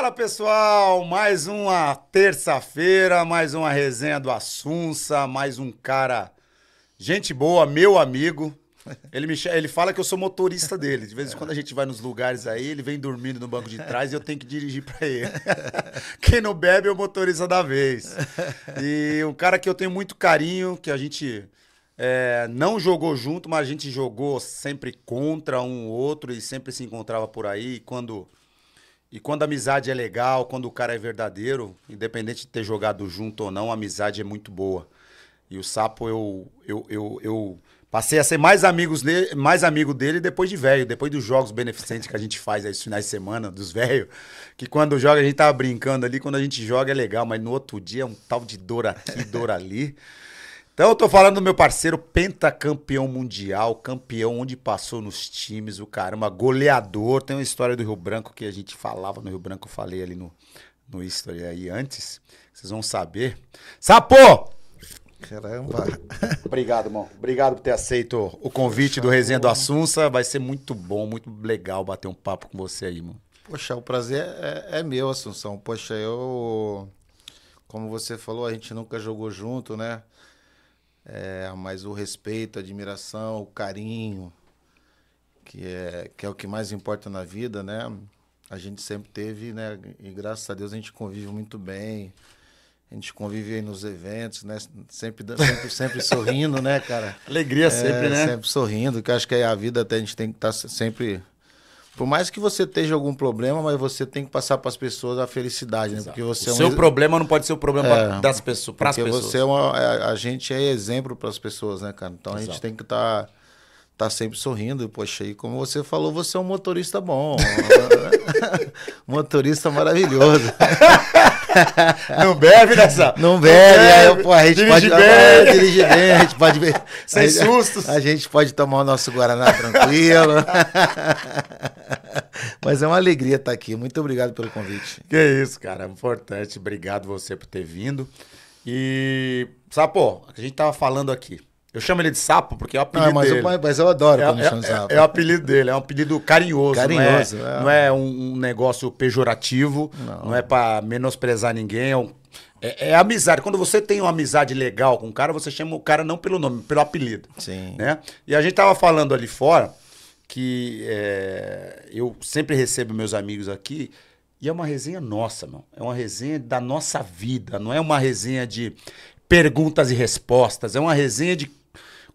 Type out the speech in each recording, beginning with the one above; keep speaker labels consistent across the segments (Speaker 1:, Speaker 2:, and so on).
Speaker 1: Fala pessoal, mais uma terça-feira, mais uma resenha do Assunça, mais um cara, gente boa, meu amigo. Ele, me, ele fala que eu sou motorista dele. De vez em quando a gente vai nos lugares aí, ele vem dormindo no banco de trás e eu tenho que dirigir para ele. Quem não bebe é o motorista da vez. E um cara que eu tenho muito carinho, que a gente é, não jogou junto, mas a gente jogou sempre contra um outro e sempre se encontrava por aí. E quando e quando a amizade é legal, quando o cara é verdadeiro, independente de ter jogado junto ou não, a amizade é muito boa. E o Sapo, eu, eu, eu, eu passei a ser mais, amigos dele, mais amigo dele depois de velho, depois dos jogos beneficentes que a gente faz aí, finais de semana, dos velhos. Que quando joga, a gente tava tá brincando ali, quando a gente joga é legal, mas no outro dia é um tal de dor aqui, dor ali. Então eu tô falando do meu parceiro pentacampeão mundial, campeão onde passou nos times, o caramba, goleador. Tem uma história do Rio Branco que a gente falava no Rio Branco, eu falei ali no, no history aí antes. Vocês vão saber. Sapô! Caramba. Obrigado, irmão. Obrigado por ter aceito o convite Poxa, do Resenha do Assunça. Vai ser muito bom, muito legal bater um papo com você aí, mano.
Speaker 2: Poxa, o prazer é, é, é meu, Assunção. Poxa, eu. Como você falou, a gente nunca jogou junto, né? É, mas o respeito, a admiração, o carinho, que é, que é o que mais importa na vida, né? A gente sempre teve, né? E graças a Deus a gente convive muito bem. A gente convive aí nos eventos, né? Sempre, sempre, sempre sorrindo, né, cara? Alegria é, sempre, né? Sempre sorrindo, que acho que é a vida até a gente tem que estar tá sempre por mais que você tenha algum problema, mas você tem que passar para as pessoas a felicidade, né? Porque você o é um seu problema não pode ser o problema é, das pessoas, para as pessoas. Você é uma, é, a, gente é exemplo para as pessoas, né, cara? Então Exato. a gente tem que estar tá, tá, sempre sorrindo. Poxa, e como você falou, você é um motorista bom. Né? motorista maravilhoso. não bebe nessa. Não bebe, não bebe. Aí, pô, a gente dirige pode. Bem. Ah, bem, a gente pode Sem sustos. A gente pode tomar o nosso Guaraná tranquilo.
Speaker 1: Mas é uma alegria estar aqui. Muito obrigado pelo convite. Que isso, cara. Importante. Obrigado você por ter vindo. E, sabe, pô, a gente tava falando aqui. Eu chamo ele de sapo porque é o apelido não, mas dele. Eu, mas eu adoro é, quando é, chamo de é sapo. É, é, o apelido dele, é um apelido carinhoso. É- carinhoso, Não é, não é um, negócio pejorativo, não, não é para menosprezar ninguém, é, um, é, é, amizade. Quando você tem uma amizade legal com um cara, você chama o cara não pelo nome, pelo apelido. Sim. Né? E a gente tava falando ali fora que eu sempre recebo meus amigos aqui e é uma resenha nossa, mano. É uma resenha da nossa vida, não é uma resenha de perguntas e respostas, é uma resenha de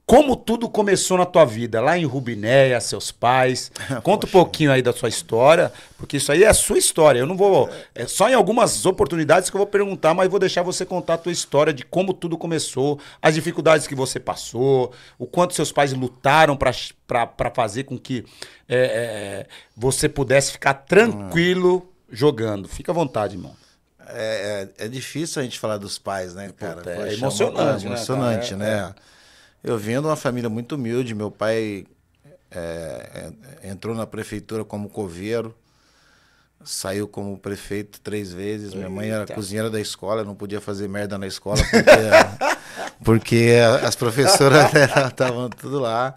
Speaker 1: como tudo começou na tua vida, lá em Rubinéia, seus pais. Conta um pouquinho aí da sua história, porque isso aí é a sua história. Eu não vou. É só em algumas oportunidades que eu vou perguntar, mas vou deixar você contar a tua história de como tudo começou, as dificuldades que você passou, o quanto seus pais lutaram para fazer com que é, é, é, você pudesse ficar tranquilo jogando. Fica à vontade, irmão. É, é, é difícil a gente falar dos pais,
Speaker 2: né, cara? é emocionante, é emocionante, né? Cara? É, né? Eu vim de uma família muito humilde. Meu pai é, é, entrou na prefeitura como coveiro, saiu como prefeito três vezes. Minha mãe era cozinheira da escola, não podia fazer merda na escola porque, porque as professoras estavam né, tudo lá.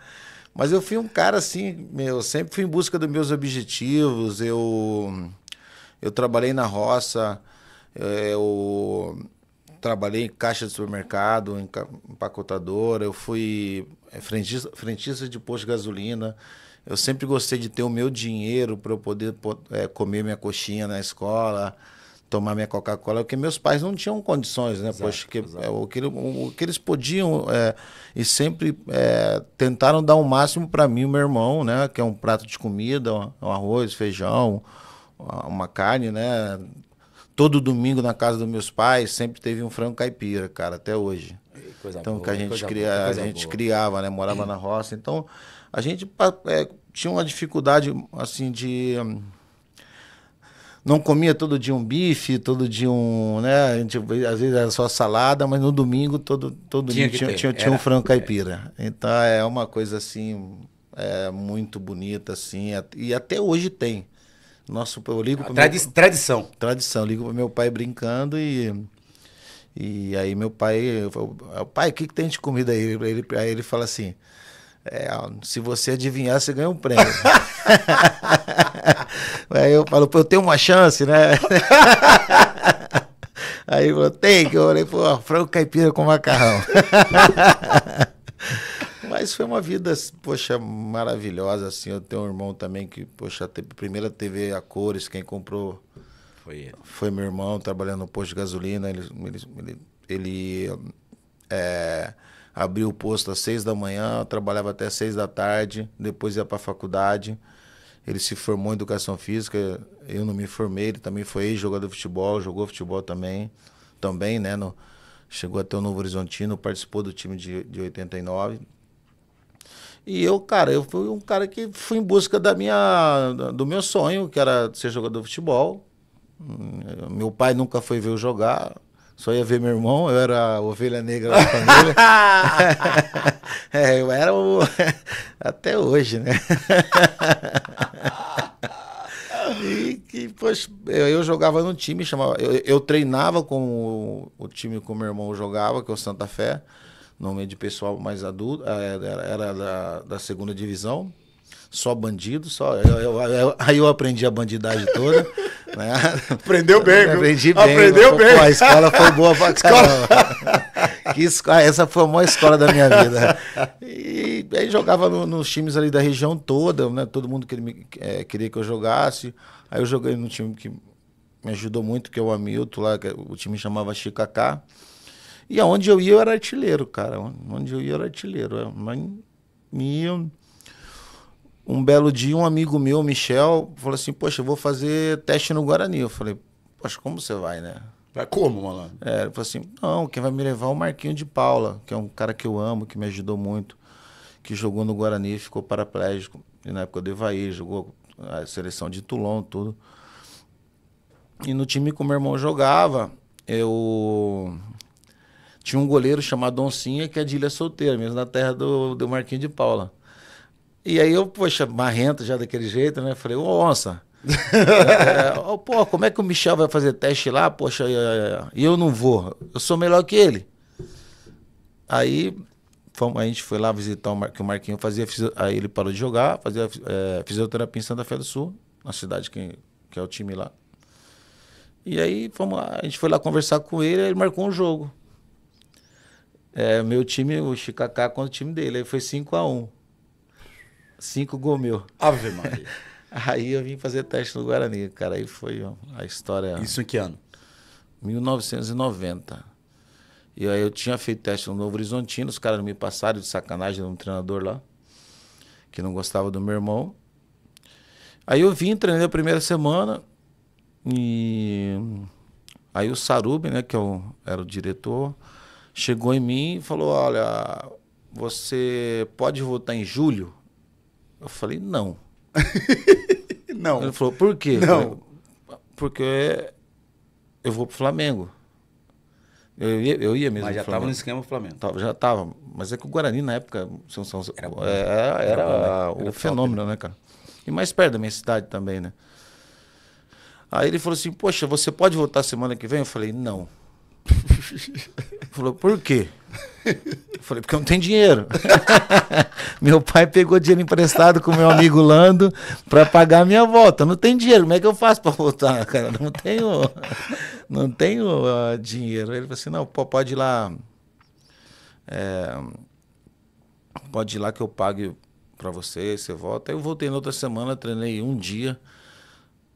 Speaker 2: Mas eu fui um cara assim, eu sempre fui em busca dos meus objetivos. Eu, eu trabalhei na roça, eu, trabalhei em caixa de supermercado, em empacotadora, eu fui eh, frentista, frentista de posto de gasolina. Eu sempre gostei de ter o meu dinheiro para eu poder é, comer minha coxinha na escola, tomar minha Coca-Cola, porque meus pais não tinham condições, né? Poxa, que, é, o, que, o, que, eles podiam é, e sempre tentaram dar o um máximo para mim e meu irmão, né? Que é um prato de comida, um arroz, feijão, uma carne, né? todo domingo na casa dos meus pais sempre teve um frango caipira, cara, até hoje. Coisa então boa, que a gente, cria, boa, a gente boa. criava, né? Morava na roça. Então, a gente é, tinha uma dificuldade, assim, de. Hum, não comia todo dia um bife, todo dia um. Né? A gente, às vezes era só salada, mas no domingo todo, todo tinha domingo tinha, tinha, um frango é. caipira. Então é uma coisa assim, é, muito bonita, assim. E até hoje tem. Nosso, eu ligo pra Tradi meu, tradição. Tradição. Ligo para meu pai brincando e. E aí meu pai. Falo, ah, pai, o que, que tem de comida aí? Ele, aí ele fala assim. É, se você adivinhar, você ganha um prêmio. aí eu falo, eu tenho uma chance, né? aí ele falou, tem, que eu falei, pô, frango caipira com macarrão. Mas foi uma vida, poxa, maravilhosa, assim. Eu tenho um irmão também que, poxa, a primeira TV a cores, quem comprou foi, foi meu irmão, trabalhando no posto de gasolina. Ele, ele, ele, é, abriu o posto às seis da manhã, trabalhava até seis da tarde, depois ia para a faculdade. Ele se formou em educação física, eu não me formei, ele também foi jogador de futebol, jogou futebol também, também, né? No, chegou até o Novo Horizontino, participou do time de, de 89 e eu, cara, eu fui um cara que fui em busca da minha, do meu sonho, que era ser jogador de futebol. Hum, meu pai nunca foi ver eu jogar, só ia ver meu irmão, eu era a ovelha negra da família. é, eu era o. Até hoje, né? e que, poxa, eu jogava num time, chamava, eu, eu treinava com o, o time que o meu irmão jogava, que é o Santa Fé no meio de pessoal mais adulto, é, era, era da, da segunda divisão, só bandido, só. Eu, eu, eu, aí eu aprendi a bandidagem toda. Né? Aprendeu bem, viu? Aprendi bem. Aprendeu mas, bem. Pô, a escola foi boa pra que escola, ah, essa foi a maior escola da minha vida. E aí jogava no, nos times ali da região toda, né? Todo mundo queria, é, queria que eu jogasse. Aí eu joguei num time que me ajudou muito, que é o Hamilton lá, o time chamava Chicacá. E aonde eu ia, eu era artilheiro, cara. Onde eu ia, eu era artilheiro. É, mas Um belo dia, um amigo meu, Michel, falou assim: Poxa, eu vou fazer teste no Guarani. Eu falei: Poxa, como você vai, né? Vai como, malandro? É, ele falou assim: Não, quem vai me levar é o Marquinho de Paula, que é um cara que eu amo, que me ajudou muito, que jogou no Guarani e ficou paraplégico. E na época do Evaí, jogou a seleção de Toulon, tudo. E no time que o meu irmão jogava, eu tinha um goleiro chamado Oncinha, que é de Ilha Solteira, mesmo na terra do, do Marquinhos de Paula. E aí eu, poxa, marrento já daquele jeito, né? Falei, ô onça, é, pô, como é que o Michel vai fazer teste lá? Poxa, e é, é, eu não vou. Eu sou melhor que ele. Aí a gente foi lá visitar o Mar, que o Marquinho fazia. Aí ele parou de jogar, fazia é, fisioterapia em Santa Fé do Sul, na cidade que, que é o time lá. E aí fomos lá, a gente foi lá conversar com ele, ele marcou um jogo. É, meu time, o Chicacá contra o time dele. Aí foi 5x1. 5 gol meu. Ave Maria. aí eu vim fazer teste no Guarani, cara. Aí foi a história. Isso em que ano? 1990. E aí eu tinha feito teste no Novo Horizontino, os caras me passaram de sacanagem de um treinador lá, que não gostava do meu irmão. Aí eu vim, treinei a primeira semana, e aí o Sarubi, né, que é era o diretor, chegou em mim e falou: Olha, você pode votar em julho? Eu falei: Não. não. Ele falou: Por quê? Não. Falei, Porque eu vou pro Flamengo. Eu ia, eu ia mesmo. Mas já estava no esquema do Flamengo. Tava, já estava. Mas é que o Guarani, na época, São, São, é, né? era, era, era, né? era o fenômeno, né? né, cara? E mais perto da minha cidade também, né? Aí ele falou assim: Poxa, você pode voltar semana que vem? Eu falei: Não. Falou, por quê? Eu falei, porque eu não tenho dinheiro. meu pai pegou dinheiro emprestado com meu amigo Lando para pagar a minha volta. Não tem dinheiro, como é que eu faço para voltar, cara? Não tenho, não tenho uh, dinheiro. Ele falou assim, não, pode ir lá. É, pode ir lá que eu pague para você, você volta. Aí eu voltei na outra semana, treinei um dia.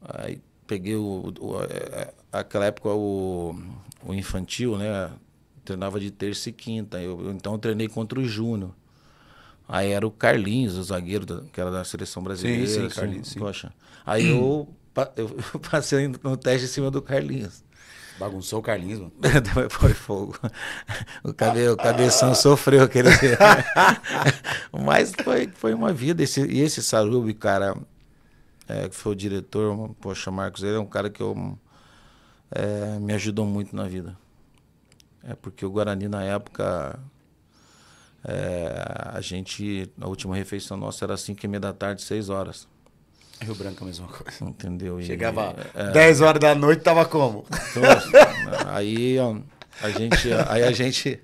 Speaker 2: Aí peguei o, o, é, é, aquela época o, o infantil, né? Treinava de terça e quinta. Eu, então eu treinei contra o Júnior. Aí era o Carlinhos, o zagueiro, que era da seleção brasileira. Sim, sim, assim, Carlinhos. Sim. Poxa. Aí eu, eu, passei no teste em cima do Carlinhos. Bagunçou o Carlinhos, mano. Foi fogo. O, cabe, o cabeção sofreu aquele. Mas foi, foi uma vida. Esse, e esse Sarubi, cara, é, que foi o diretor, poxa, Marcos, ele é um cara que eu, é, me ajudou muito na vida. É porque o Guarani, na época, é, a gente, a última refeição nossa era 5 e meia da tarde, 6 horas.
Speaker 1: Rio Branco a mesma coisa. Entendeu? E, Chegava é, 10 horas da noite, tava como?
Speaker 2: aí a gente. Aí a gente.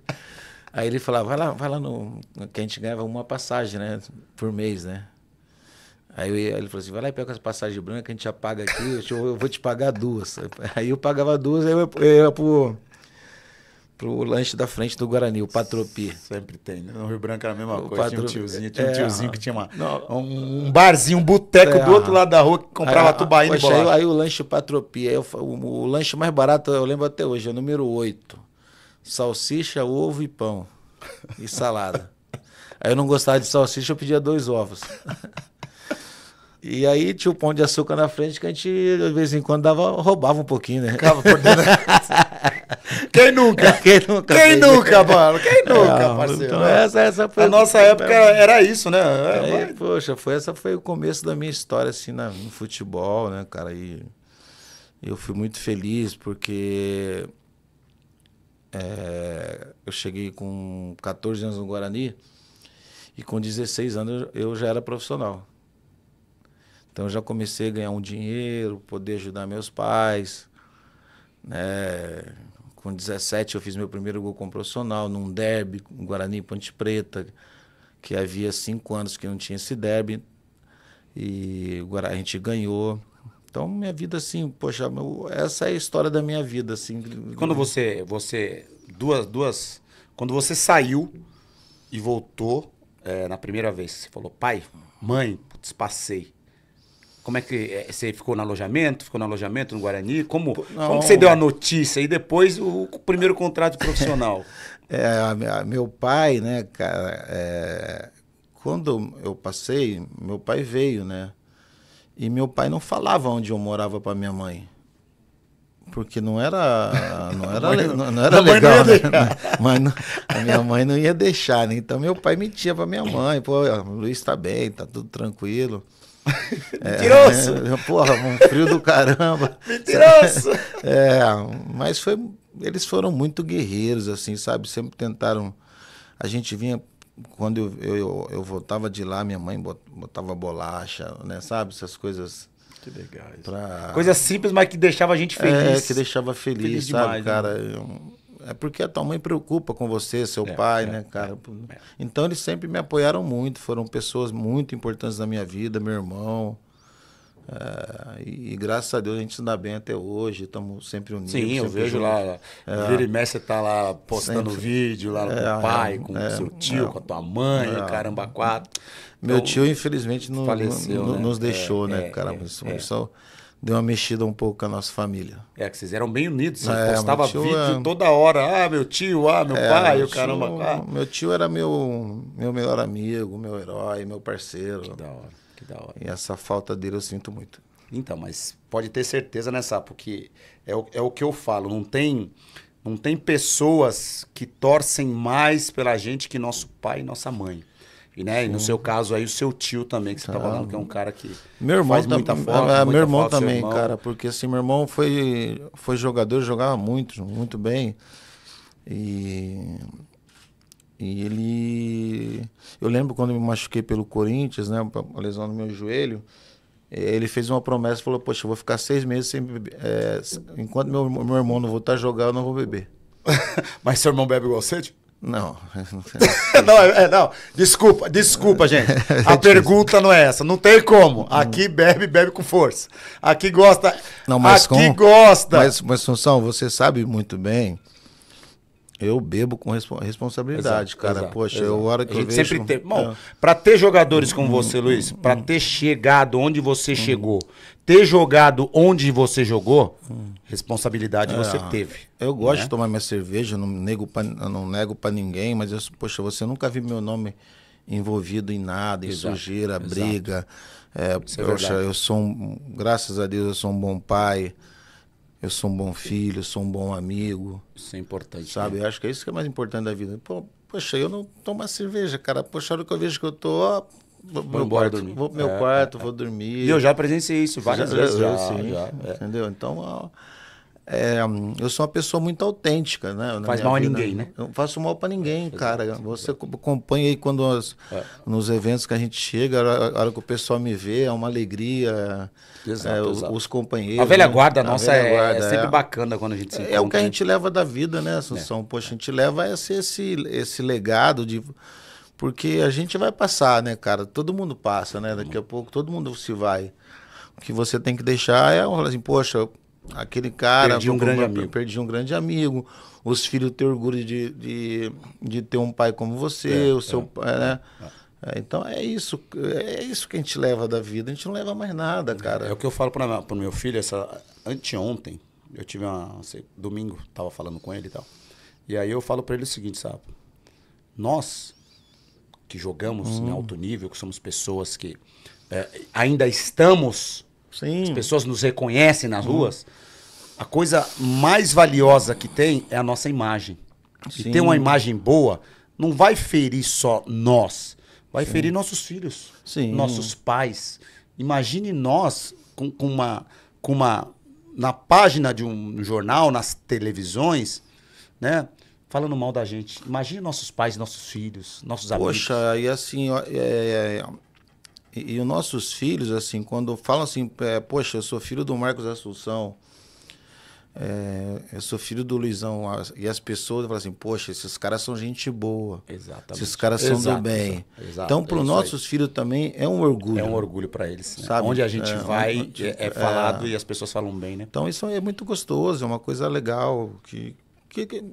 Speaker 2: Aí ele falava, vai lá, vai lá no. Que a gente ganhava uma passagem, né? Por mês, né? Aí ia, ele falou assim: vai lá e pega essa passagem branca, a gente já paga aqui, eu, vou te pagar duas. Aí eu pagava duas, aí eu, eu ia pro pro lanche da frente do Guarani, o Patropi. Sempre tem, né? No Rio Branco era a mesma o coisa. Tinha um tiozinho, tinha um é, tiozinho ah, que tinha uma, não,
Speaker 1: um barzinho, um boteco é, do outro ah. lado da rua que comprava é, aí, ah, tubaína e Aí, aí
Speaker 2: o lanche Patropi, aí eu, o, o, lanche mais barato, eu lembro até hoje, é o número 8. Salsicha, ovo e pão. E salada. aí eu não gostava de salsicha, eu pedia dois ovos. E aí tinha o pão de açúcar na frente que a gente, de vez em quando, dava, roubava um pouquinho, né? Ficava por dentro. Quem nunca? Quem nunca? Quem nunca, mano? Quem nunca, então parceiro? Então, essa, essa foi a nossa que... época era isso, né? É, poxa, foi, essa foi o começo da minha história, assim, na, no futebol, né, cara? E eu fui muito feliz porque é, eu cheguei com 14 anos no Guarani e com 16 anos eu já era profissional. Então eu já comecei a ganhar um dinheiro, poder ajudar meus pais. É, com 17 eu fiz meu primeiro gol como profissional num derby, um Guarani Ponte Preta, que havia cinco anos que não tinha esse derby. E a gente ganhou. Então, minha vida,
Speaker 1: assim, poxa, meu, essa é a história da minha vida, assim. Quando você, você, duas, duas, quando você saiu e voltou é, na primeira vez, você falou, pai, mãe, despassei como é que eh, você ficou no alojamento? Ficou no alojamento no Guarani? Como, Não, como você deu a notícia e depois o, o primeiro contrato profissional? é, a, a, meu pai, né, cara, é, quando
Speaker 2: eu passei, meu pai veio, né? E meu pai não falava onde eu morava para minha mãe. Porque não era, não era, não, não era legal, né? Mas não, a minha mãe não ia deixar, né? Então meu pai mentia para minha mãe, pô, o Luiz tá bem, tá tudo tranquilo. É, Mentiroso! É, porra, um frio do caramba. Mentiroso! É, mas foi, eles foram muito guerreiros, assim, sabe? Sempre tentaram. A gente vinha, quando eu, eu, eu voltava de lá, minha mãe botava bolacha, né? Sabe? Essas coisas. Que legal. Pra... Coisa simples, mas que deixava a gente é, feliz. É, que deixava feliz, feliz sabe, demais, né? cara? Né? Eu, é porque a tua mãe preocupa com você, seu é, pai, é, né, cara? É, é, então eles sempre me apoiaram muito, foram pessoas muito importantes na minha vida, meu irmão. É, e, e, graças a Deus a gente se dá bem até hoje, estamos sempre unidos. Sim, sempre eu vejo lá. É. é, vira e mestre está lá postando sempre. vídeo lá com o pai, com o seu tio, com a tua mãe, caramba, quatro.
Speaker 1: Meu então, tio, infelizmente, não, faleceu, não, não né? nos deixou, né, cara? É, é.
Speaker 2: Só, deu uma mexida um pouco com a nossa família. É, que vocês eram bem unidos, você né? é, postava vídeo
Speaker 1: toda hora. Ah, meu tio, ah, meu é, pai, meu o caramba. Tio, ah. Meu
Speaker 2: tio era meu, meu melhor amigo, meu herói, meu
Speaker 1: parceiro. Que da hora, que da hora. E essa falta dele eu sinto muito. Então, mas pode ter certeza, né, Sapo, que é o, é o que eu falo, não tem... Não tem pessoas que torcem mais pela gente que nosso pai e nossa mãe. E, né, e no seu caso aí, o seu tio também, que você tá, tá. falando, que é um cara que meu irmão faz muita é, foto. É, meu irmão foto, também, irmão. cara, porque
Speaker 2: assim, meu irmão foi, foi jogador, jogava muito, muito bem. E, e ele. Eu lembro quando me machuquei pelo Corinthians, né? Uma lesão no meu joelho. Eh, ele fez uma promessa, falou: Poxa, eu vou ficar seis meses sem beber. É, enquanto meu, meu irmão não voltar a jogar, eu não vou beber. Mas seu irmão
Speaker 1: bebe igual você? Não. não, é, é, não, desculpa, desculpa, gente. A pergunta não é essa. Não tem como. Aqui bebe, bebe com força. Aqui gosta. Não, mas aqui gosta. Mas,
Speaker 2: mas Função, você sabe muito bem eu
Speaker 1: bebo com responsabilidade, exato, cara. Exato, Poxa, é exato. eu hora que a gente eu vejo... tem. Bom, é. para ter jogadores como uhum. você, Luiz, uhum. para ter chegado onde você uhum. chegou, ter jogado onde você jogou, responsabilidade é, você teve. Eu gosto né? de
Speaker 2: tomar minha cerveja, não nego pra, não nego para ninguém, mas eu, poxa, você nunca viu meu nome envolvido em nada, em sujeira, briga. É, é poxa, é eu sou um, graças a Deus eu sou um bom pai. Eu sou um bom filho, eu sou um bom amigo. Isso é importante. Sabe? Né? Eu acho que é isso que é mais importante da vida. Pô, poxa, eu não tomo cerveja, cara. Poxa, a hora que eu vejo que eu tô, ó, Vou meu quarto, dormir. Vou pro meu é, quarto, é, vou é. dormir. E eu já presenciei isso várias já, vezes. Já, já, sim, é. já, entendeu? Então, ó, é, eu sou uma pessoa muito autêntica, né? Não faz mal vida. a ninguém, né? Eu não faço mal para ninguém, é, cara. Exatamente. Você acompanha aí quando as, é. nos eventos que a gente chega, a hora, que o pessoal me vê, é uma alegria. É, exato, é, os, os, companheiros. A velha né? guarda né? nossa velha é guarda, é, sempre bacana quando a gente se encontra. É o que a né? gente leva da vida, né, Assunção? Poxa, a gente leva esse, esse, esse legado de. Porque a gente vai passar, né, cara? Todo mundo passa, né? Daqui a pouco todo mundo se vai. O que você tem que deixar é assim, poxa, Aquele cara. Perdi um grande amigo. Perdi um grande amigo. Os filhos têm orgulho de, de, de ter um pai como você, é, o seu é, pai, né? É, é, então é isso,
Speaker 1: é isso que a gente leva da vida. A gente não leva mais nada, cara. É o que eu falo para o meu filho, essa anteontem, eu tive uma, sei, domingo, tava falando com ele e tal. E aí eu falo para ele o seguinte, sabe? Nós que jogamos hum. em alto nível, que somos pessoas que é, ainda estamos Sim. As pessoas nos reconhecem nas ruas. A coisa mais valiosa que tem é a nossa imagem. Se Sim. ter uma imagem boa, não vai ferir só nós, vai Sim. ferir nossos filhos, Sim. nossos pais. Imagine nós com, com, uma, com uma. na página de um jornal, nas televisões, né? Falando mal da gente. Imagine nossos pais, nossos filhos, nossos amigos.
Speaker 2: Poxa, e assim, é, é, é e, e os nossos filhos, assim, quando falam assim, é, poxa, eu sou filho do Marcos Assunção, é, eu sou filho do Luizão. E as pessoas falam assim, poxa, esses caras são gente boa. Exatamente. Esses caras são exato, do bem. Exato, então, para os é nossos filhos também é um orgulho. É um orgulho para eles. Né? Sabe? Onde a gente é, vai onde, é, é, é, falado
Speaker 1: e as pessoas falam bem, né?
Speaker 2: Então, isso é muito gostoso, é uma coisa legal. que, que, que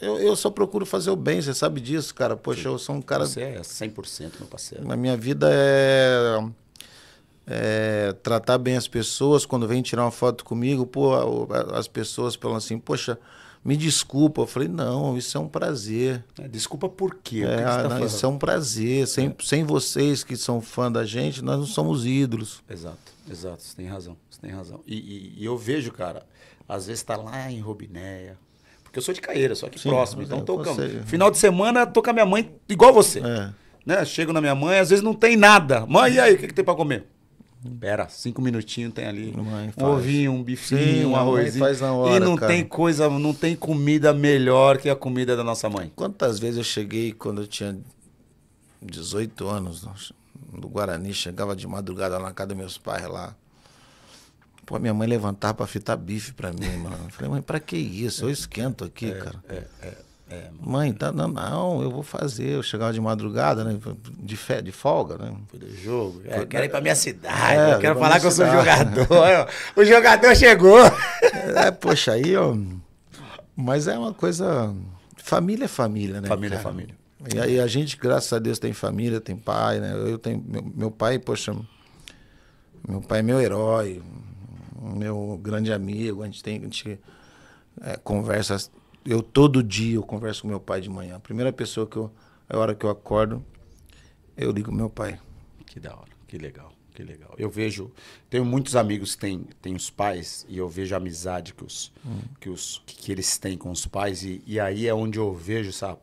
Speaker 2: eu, eu só
Speaker 1: procuro fazer o bem, você
Speaker 2: sabe disso, cara. Poxa, Sim. eu sou um cara. Você
Speaker 1: é 100% meu parceiro. Na
Speaker 2: minha vida é, é, tratar bem as pessoas. Quando vem tirar uma foto comigo, pô, as pessoas falam assim: Poxa, me desculpa. Eu falei: Não, isso é um
Speaker 1: prazer. É, desculpa por quê? É, tá não, isso é um
Speaker 2: prazer. Sem, é. sem vocês que são fã da gente, nós não somos ídolos.
Speaker 1: Exato, exato. Você tem razão. Você tem razão. e, e, e eu vejo, cara, às vezes está lá em Robinéia porque eu sou de Caeira, só que Sim, próximo. Então, é, tô com... final de semana, tô com a minha mãe igual você. É. Né? Chego na minha mãe, às vezes não tem nada. Mãe, e aí, o que, que tem para comer? Pera, cinco minutinhos tem ali. Mãe, um ovinho, um bifinho, Sim, um arrozinho. Faz na hora, e não cara. tem coisa, não tem comida melhor que a comida da nossa mãe. Quantas vezes eu cheguei quando eu tinha 18 anos
Speaker 2: do Guarani, chegava de madrugada lá na casa dos meus pais lá. Pô, minha mãe levantava para fitar bife para mim, mano. Eu falei, mãe, para que isso? Eu esquento aqui, é, cara. É, é, é, mãe, tá, não, não, eu vou fazer. Eu chegava de madrugada, né? De, fe, de folga, né? Fui do jogo. É, eu quero ir né, pra minha é, cidade. eu quero falar que eu sou jogador. o jogador chegou. É, poxa, aí, ó. Mas é uma coisa. Família é família, né? Família é cara? é família. E aí a gente, graças a Deus, tem família, tem pai, né? Eu tenho. Meu, meu pai, poxa. Meu pai é meu herói meu grande amigo, a gente tem, a gente é, conversa, eu todo dia eu converso com meu
Speaker 1: pai de manhã. A primeira pessoa que eu, a hora que eu acordo, eu ligo meu pai. Que da hora, que legal, que legal. Eu vejo, tenho muitos amigos que têm, têm os pais e eu vejo a amizade que, os, hum. que, os, que eles têm com os pais e, e aí é onde eu vejo, sabe,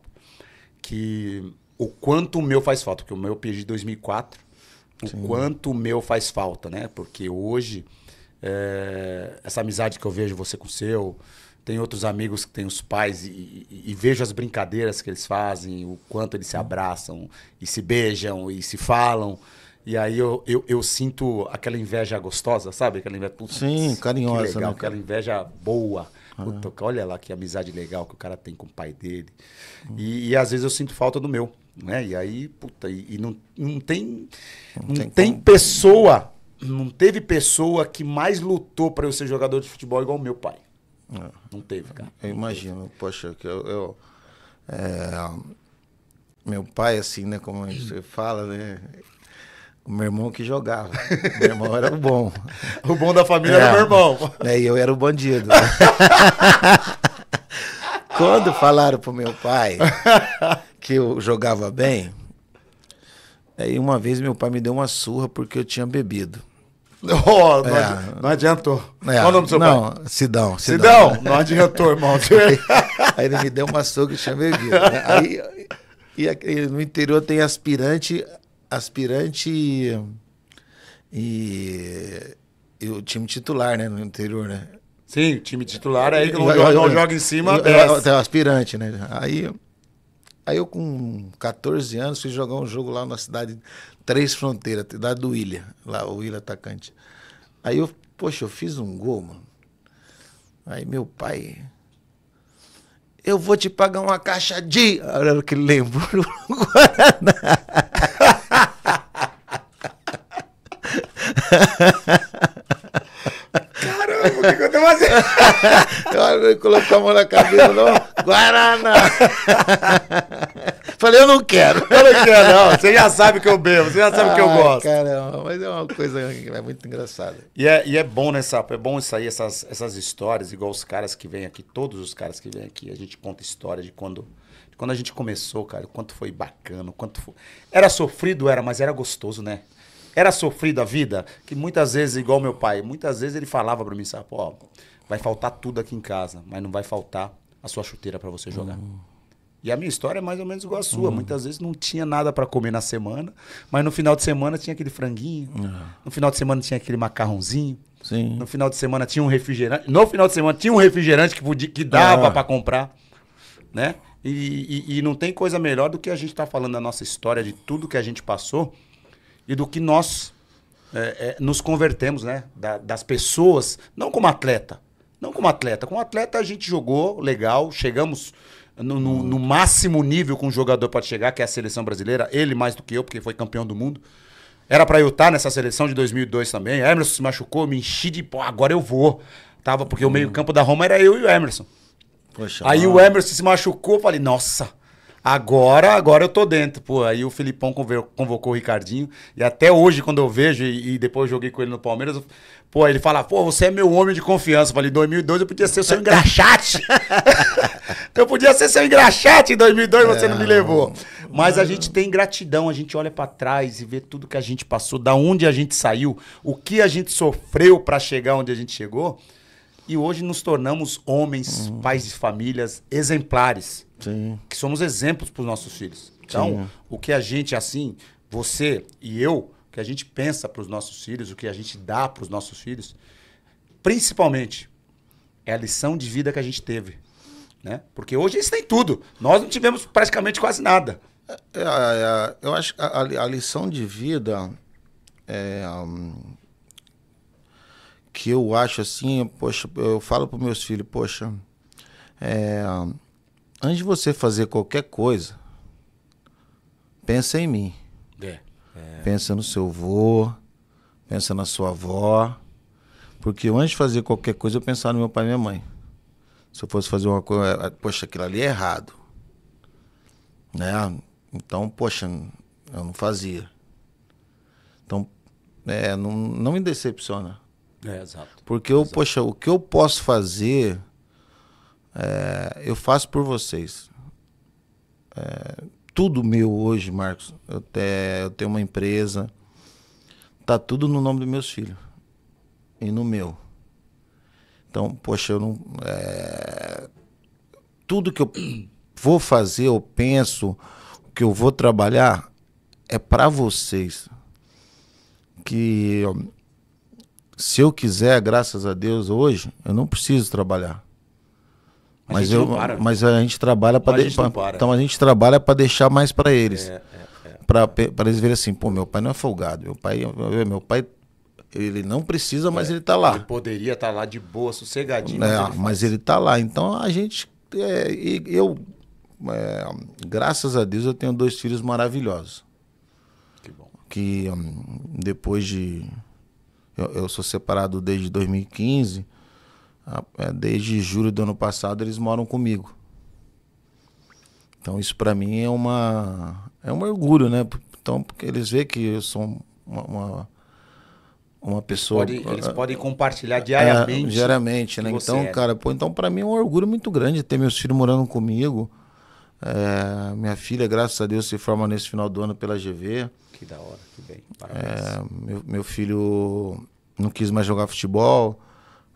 Speaker 1: que o quanto o meu faz falta, porque o meu eu perdi em 2004, o Sim. quanto o meu faz falta, né? Porque hoje é, essa amizade que eu vejo você com o seu. Tem outros amigos que têm os pais e, e, e, vejo as brincadeiras que eles fazem, o quanto eles se abraçam e se beijam e se falam. E aí eu, eu, eu sinto aquela inveja gostosa, sabe? Aquela inveja. Putz, Sim, carinhosa. Legal, né, aquela inveja boa. Ah. Puta, olha lá que amizade legal que o cara tem com o pai dele. Hum. E, e, às vezes eu sinto falta do meu. Né? E aí, puta, e, e não, não tem. Não, não tem, tem pessoa não teve pessoa que mais lutou para eu ser jogador de futebol igual meu pai.
Speaker 2: É. Não teve, cara. Eu imagino, poxa, que eu. eu é, meu pai, assim, né? Como você fala, né? O meu irmão que jogava. meu irmão era o bom. O bom da família é, era o é. meu irmão. Né, e eu era o bandido. Quando falaram pro meu pai que eu jogava bem, Aí uma vez meu pai me deu uma surra porque eu tinha bebido. Oh, não, é. adi não adiantou. É. Qual o nome do seu não, pai? Sidão. Sidão, Sidão não adiantou, irmão. aí, aí, ele me deu uma surra que eu tinha bebido. Né? Aí, e, e, no interior tem aspirante, aspirante e, e o time titular, né? No interior, né?
Speaker 1: Sim, time titular é aí que não, joga, em cima. Eu, eu, eu,
Speaker 2: aspirante, né? Aí Aí eu, com 14 anos, fui jogar um jogo lá na cidade Três Fronteiras, cidade do Ilha, lá o Ilha Atacante. Aí eu, poxa, eu fiz um gol, mano. Aí meu pai. Eu vou te pagar uma caixa de. Olha que lembro. Guaraná. Caramba, o que, que eu tô fazendo? Eu não colocar a mão na cabeça, não. Guaraná.
Speaker 1: Falei, eu não quero. Eu não quero,
Speaker 2: não. Você já sabe que eu bebo, você já sabe que eu gosto. Caramba, mas é uma coisa é muito engraçada.
Speaker 1: E é, e é bom, né, Sapo? É bom isso aí, essas, essas histórias, igual os caras que vêm aqui, todos os caras que vêm aqui, a gente conta história de quando quando a gente começou, cara, o quanto foi bacana, o quanto foi... Era sofrido, era, mas era gostoso, né? Era sofrido a vida, que muitas vezes, igual meu pai, muitas vezes ele falava para mim, sabe, ó, oh, Vai faltar tudo aqui em casa, mas não vai faltar a sua chuteira para você jogar. Uhum. E a minha história é mais ou menos igual a sua. Uhum. Muitas vezes não tinha nada para comer na semana, mas no final de semana tinha aquele franguinho, uhum. no final de semana tinha aquele macarrãozinho, Sim. no final de semana tinha um refrigerante, no final de semana tinha um refrigerante que, podia, que dava é. para comprar, né? E, e, e, não tem coisa melhor do que a gente estar tá falando da nossa história, de tudo que a gente passou e do que nós é, é, nos convertemos, né? Da, das pessoas, não como atleta, não como atleta. Como atleta a gente jogou legal, chegamos no, no, no máximo nível que um jogador pode chegar, que é a seleção brasileira. Ele mais do que eu, porque foi campeão do mundo. Era para eu estar nessa seleção de 2002 também. Emerson se machucou, me enchi de pô, agora eu vou. Tava porque hum. o meio-campo da Roma era eu e o Emerson.
Speaker 3: Poxa, aí mano. o
Speaker 1: Emerson se machucou, falei, nossa, Agora, agora eu tô dentro. Pô, aí o Filipão convocou o Ricardinho. E até hoje, quando eu vejo, e, e depois joguei com ele no Palmeiras, eu, pô, ele fala, pô, você é meu homem de confiança. Eu falei, 2002 eu podia ser seu engraxate. eu podia ser seu engraxate em 2002, você não me levou. Mas a gente tem gratidão, a gente olha para trás e vê tudo que a gente passou, da onde a gente saiu, o que a gente sofreu para chegar onde a gente chegou. E hoje nos tornamos homens, hum. pais de famílias exemplares. Sim. Que somos exemplos para os nossos filhos. Então, Sim. o que a gente, assim, você e eu, o que a gente pensa para os nossos filhos, o que a gente dá para os nossos filhos, principalmente, é a lição de vida que a gente teve. Né? Porque hoje eles têm tudo. Nós não tivemos praticamente quase nada. É, é, é eu acho que a, a, lição de vida.
Speaker 2: É, um que eu acho assim, poxa, eu falo para meus filhos, poxa, é, antes de você fazer qualquer coisa, pensa em mim. É. É. Pensa no seu avô, pensa na sua avó. Porque antes de fazer qualquer coisa, eu pensava no meu pai e minha mãe. Se eu fosse fazer uma coisa, é, é, poxa, aquilo ali é errado. Né? Então, poxa, eu não fazia. Então, é, não, não me decepciona. É, exato. Porque eu, exato. poxa, o que eu posso fazer, é, eu faço por vocês. É, tudo meu hoje, Marcos. Eu, te, eu tenho uma empresa. Tá tudo no nome dos meus filhos. E no meu. Então, poxa, eu não. É, tudo que eu vou fazer, eu penso, o que eu vou trabalhar, é para vocês. Que se eu quiser, graças a Deus, hoje, eu não preciso trabalhar. Mas, eu, né? mas a gente trabalha para então a gente trabalha para deixar mais para eles, é, é, é. para eles verem assim, pô, meu pai não é folgado, meu pai, meu pai ele não precisa, mas é, ele está lá.
Speaker 1: Ele poderia estar tá lá de boa, sossegadinho. É, mas ele,
Speaker 2: mas ele tá lá. Então a gente, é, eu, é, graças a Deus eu tenho dois filhos maravilhosos. Que bom. Que um, depois de eu, eu sou separado desde 2015. Ah, é, desde julho do ano passado eles moram comigo. Então isso para mim é uma é um orgulho, né? Então porque eles veem que eu sou uma, uma, uma pessoa Pode, eles ah, podem compartilhar diariamente. É, diariamente, né? Então, é. cara, pô, então para mim é um orgulho muito grande ter meus filhos morando comigo. É, minha filha, graças a Deus, se forma nesse final do ano pela GV. Que da hora, que bem. É, meu, meu, filho não quis mais jogar futebol.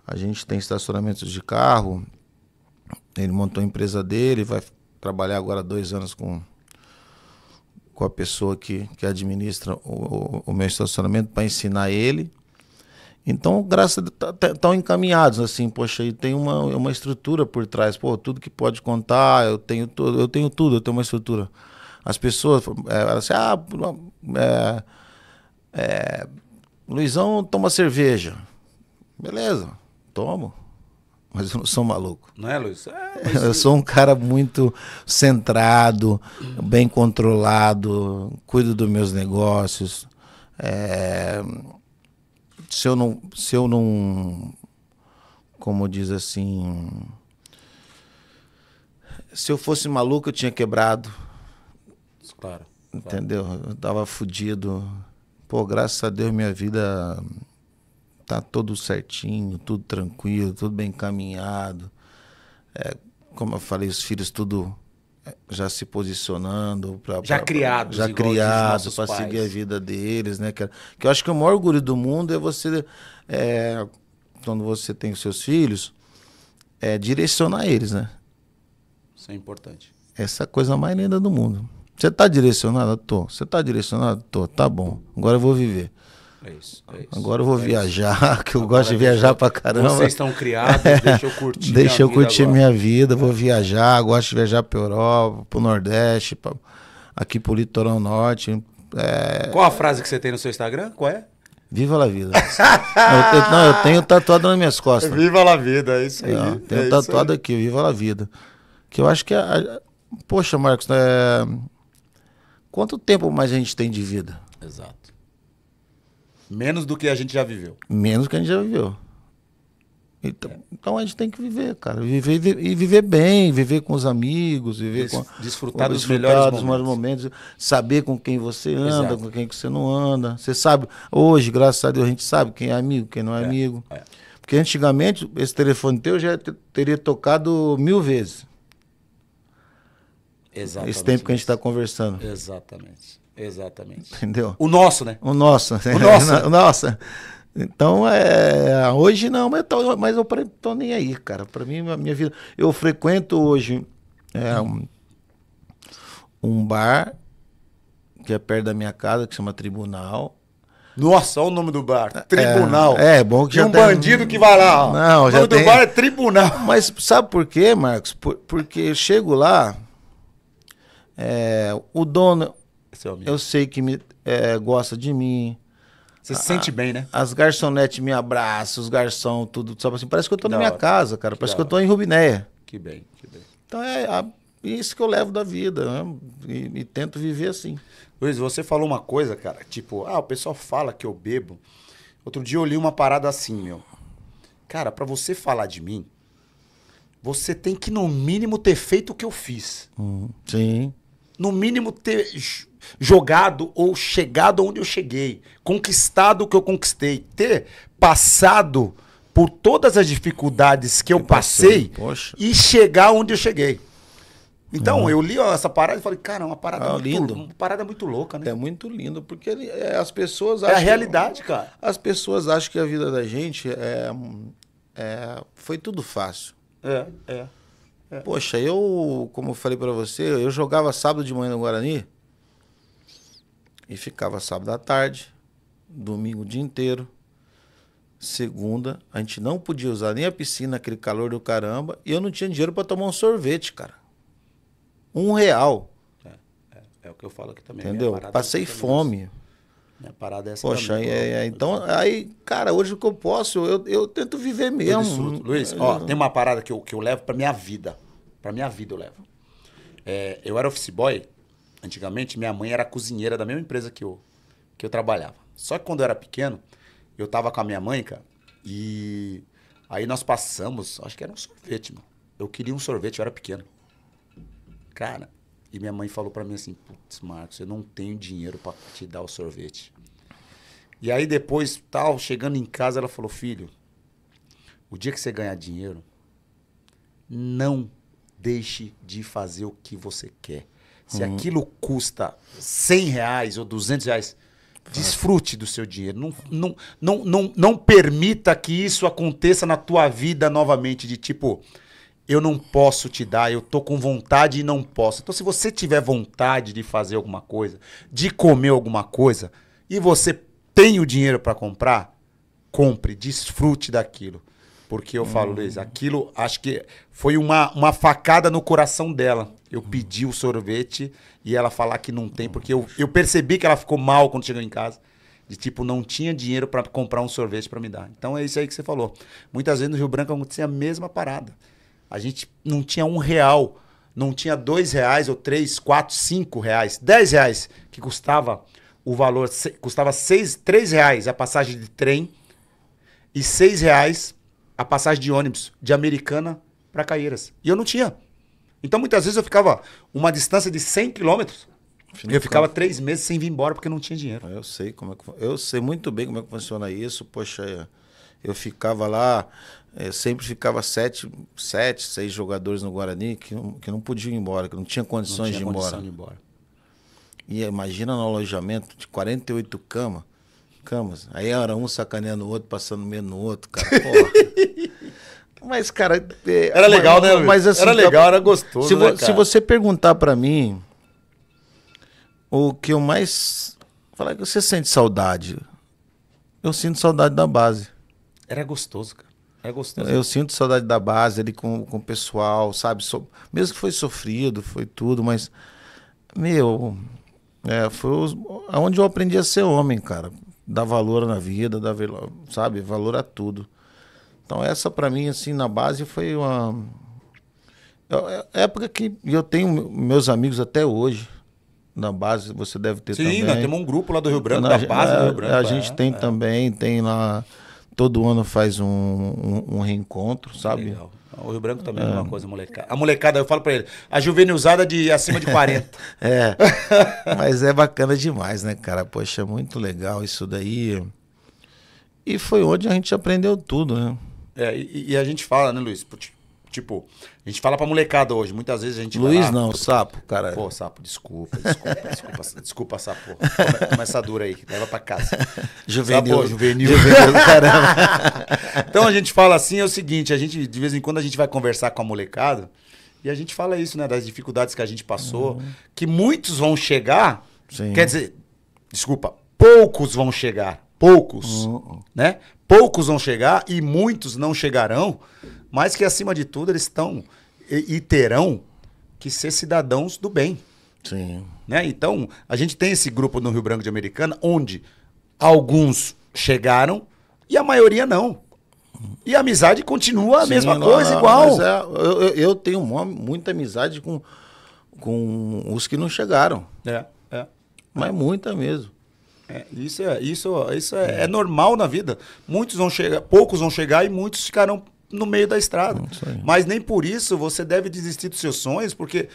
Speaker 2: A gente tem estacionamentos de carro. Ele montou a empresa dele, vai trabalhar agora dois anos com, com a pessoa que, que administra o, o, o meu estacionamento para ensinar ele. Então, graças estão tá, tá, encaminhados assim, poxa, e tem uma, é uma estrutura por trás, pô, tudo que pode contar, eu tenho tudo, eu tenho tudo, eu tenho uma estrutura. As pessoas, é, elas assim, ah, é, é, Luizão toma cerveja. Beleza, tomo. Mas eu não sou maluco. Não é, Luiz? É, Luiz... Eu sou um cara muito centrado, bem controlado, cuido dos meus negócios. É, se eu não, se eu não, como diz assim, se eu fosse maluco eu tinha quebrado. Claro. claro. Entendeu? Eu tava fudido. Pô, graças a Deus minha vida tá tudo certinho, tudo tranquilo, tudo bem encaminhado. É, como eu falei, os filhos tudo já se posicionando para já criados já criados para seguir a vida deles né que que eu acho que o maior orgulho do mundo é você é, quando você tem os seus filhos é direcionar eles né
Speaker 1: isso é importante
Speaker 2: essa é coisa mais linda do mundo você tá direcionado tô você tá direcionado tô tá bom agora eu vou viver é é isso, Agora eu vou é viajar, que eu agora gosto de viajar pra caramba. Vocês estão criados, deixa eu curtir. deixa eu curtir agora. minha vida, vou viajar, gosto de viajar pra Europa, pro Nordeste, pra, aqui pro litoral norte. É. Qual
Speaker 1: a frase que você tem no seu Instagram? Qual é?
Speaker 2: Viva la vida. eu, eu, não, eu tenho tatuado nas minhas costas. Viva la
Speaker 1: vida, é isso aí. tenho tatuado
Speaker 2: aqui, Viva la vida. Que eu acho que. A, poxa, Marcos, quanto tempo mais a gente tem de vida?
Speaker 1: Exato. Menos do que a gente já viveu. Menos do que a gente já viveu. Então, é. então, a
Speaker 2: gente tem que viver, cara. Viver e viver bem, viver com os amigos, viver Des, com. Desfrutar com, dos melhores dos momentos. momentos. Saber com quem você anda, Exato. com quem você não anda. Você sabe, hoje, graças a Deus, a gente sabe quem é amigo, quem não é, é. amigo. É. Porque antigamente, esse telefone teu já teria tocado mil vezes. Exatamente. Esse tempo que a gente está conversando.
Speaker 1: Exatamente. Exatamente. Entendeu?
Speaker 2: O nosso, né? O nosso. O é, nosso. Né? Nossa. Então, é, hoje não, mas eu, tô, mas eu tô nem aí, cara. Para mim, a minha vida. Eu frequento hoje é, um, um bar que é perto da minha casa, que chama Tribunal.
Speaker 1: Nossa, olha o nome do bar. É, Tribunal. É, é bom que já e um tem... bandido que vai lá. Ó. Não, o nome tem... do bar é
Speaker 2: Tribunal. Mas sabe por quê, Marcos? Por, porque eu chego lá, é, o dono seu amigo? Eu sei que me, é, gosta de mim. Você se sente bem, né? As garçonetes me abraçam, os garçom, tudo. Sabe assim, parece que eu tô que na minha hora. casa, cara. Parece que, eu tô em Rubinéia.
Speaker 1: Que bem, que bem. Então é a, isso que eu levo da vida, né? E, e, tento viver assim. Luiz, você falou uma coisa, cara. Tipo, ah, o pessoal fala que eu bebo. Outro dia eu li uma parada assim, meu. Cara, para você falar de mim, você tem que, no mínimo, ter feito o que eu fiz. Hum, sim. No mínimo, ter jogado ou chegado onde eu cheguei, conquistado o que eu conquistei, ter passado por todas as dificuldades que eu, passei, e chegar onde eu cheguei. Então, uhum. eu li ó, essa parada e falei, cara, é uma parada, ah, muito, lindo. uma parada muito louca, né? É muito lindo, porque ele, é, as pessoas É a realidade, cara.
Speaker 2: As pessoas acham que a vida da gente é, é foi tudo fácil.
Speaker 1: É, é. é. Poxa,
Speaker 2: eu, como eu falei para você, eu jogava sábado de manhã no Guarani, e ficava sábado à tarde, domingo o dia inteiro. Segunda, a gente não podia usar nem a piscina, aquele calor do caramba. E eu não tinha dinheiro para tomar um sorvete, cara. Um real. É,
Speaker 1: é, é o que eu falo aqui também. Entendeu? É Passei
Speaker 2: fome.
Speaker 1: Minha parada é essa Poxa,
Speaker 2: é, é, então, aí, cara, hoje o que eu posso, eu, eu tento viver mesmo. Luiz, ó, tem uma
Speaker 1: parada que eu, que eu levo pra minha vida. Pra minha vida eu levo. É, eu era office boy Antigamente, minha mãe era cozinheira da mesma empresa que eu, que eu trabalhava. Só que quando eu era pequeno, eu tava com a minha mãe, cara, e aí nós passamos, acho que era um sorvete, mano. Eu queria um sorvete, eu era pequeno. Cara, e minha mãe falou para mim assim: Putz, Marcos, eu não tenho dinheiro para te dar o sorvete. E aí depois, tal, chegando em casa, ela falou: Filho, o dia que você ganhar dinheiro, não deixe de fazer o que você quer. Se uhum. aquilo custa 100 reais ou 200 reais, desfrute do seu dinheiro. Não, não, não, não, não permita que isso aconteça na tua vida novamente, de tipo, eu não posso te dar, eu tô com vontade e não posso. Então, se você tiver vontade de fazer alguma coisa, de comer alguma coisa, e você tem o dinheiro para comprar, compre, desfrute daquilo. Porque eu hum. falo, Luiz, aquilo acho que foi uma, uma facada no coração dela. Eu pedi o sorvete e ela falar que não tem, porque eu, eu percebi que ela ficou mal quando chegou em casa. De tipo, não tinha dinheiro para comprar um sorvete para me dar. Então é isso aí que você falou. Muitas vezes no Rio Branco acontecia a mesma parada. A gente não tinha um real, não tinha dois reais ou três, quatro, cinco reais, dez reais, que custava o valor, custava seis, três reais a passagem de trem e seis reais a passagem de ônibus de Americana para Caieiras. E eu não tinha. Então, muitas vezes eu ficava uma distância de 100 quilômetros. Eu ficava três meses sem vir embora porque não tinha dinheiro. Eu sei como é que, eu
Speaker 2: sei muito bem como é que funciona isso. Poxa, eu ficava lá, eu eh, sempre ficava sete, sete, seis jogadores no Guarani que, que não podiam ir embora, que não tinha condições não tinha de, ir embora. de ir embora. E imagina no alojamento de 48 camas, Camas. Aí era um sacaneando o outro, passando medo no outro, cara.
Speaker 1: mas, cara. É, era legal, né? Mas, assim, era tá legal, era gostoso. Se, né, se você
Speaker 2: perguntar para mim o que eu mais. Falar que você sente saudade. Eu sinto saudade da base.
Speaker 1: Era gostoso, cara. É gostoso. Eu, eu sinto
Speaker 2: saudade da base ali com, com o pessoal, sabe? So, mesmo que foi sofrido, foi tudo, mas. Meu. É, foi os, onde eu aprendi a ser homem, cara dá valor na vida, dá sabe, valor a tudo. Então essa para mim assim na base foi uma é, é, é época que eu tenho meus amigos até hoje na base, você deve ter Sim, também. Sim, nós temos um grupo lá do Rio Branco, na, da base a, do Rio Branco. A gente é, tem é. também, tem lá todo ano faz um, um, um reencontro, sabe? Legal. O Rio Branco também é uma coisa,
Speaker 1: molecada. A molecada, eu falo pra ele, a juvenilzada de acima de 40.
Speaker 2: é. Mas é bacana demais, né, cara? Poxa, é muito legal isso daí. E foi onde a gente aprendeu tudo, né?
Speaker 1: É, e, e a gente fala, né, Luiz? Tipo, a gente fala pra molecada hoje, muitas vezes a gente. Luiz lá, não, pô, sapo, cara. Pô, sapo, desculpa, desculpa, desculpa, desculpa, sapo. Toma, toma essa dura aí, leva pra casa. Juvenil. Sapo, juvenil. Juvenil, caramba. então a gente fala assim, é o seguinte, a gente, de vez em quando a gente vai conversar com a molecada e a gente fala isso, né, das dificuldades que a gente passou, uhum. que muitos vão chegar, Sim. quer dizer, desculpa, poucos vão chegar, poucos, uhum. né? Poucos vão chegar e muitos não chegarão, mas que, acima de tudo, eles estão e, e terão que ser cidadãos do bem. Sim. Né? Então, a gente tem esse grupo no Rio Branco de Americana, onde alguns chegaram e a maioria não. E a amizade continua a Sim, mesma não, coisa, não, igual. É, eu, eu, tenho uma, muita amizade com, com
Speaker 2: os que não chegaram.
Speaker 1: É, é. Mas é. muita mesmo. É, isso é, isso, isso é, é normal na vida. Muitos vão chegar, poucos vão chegar e muitos ficarão no meio da estrada. Mas nem por isso você deve desistir dos seus sonhos, porque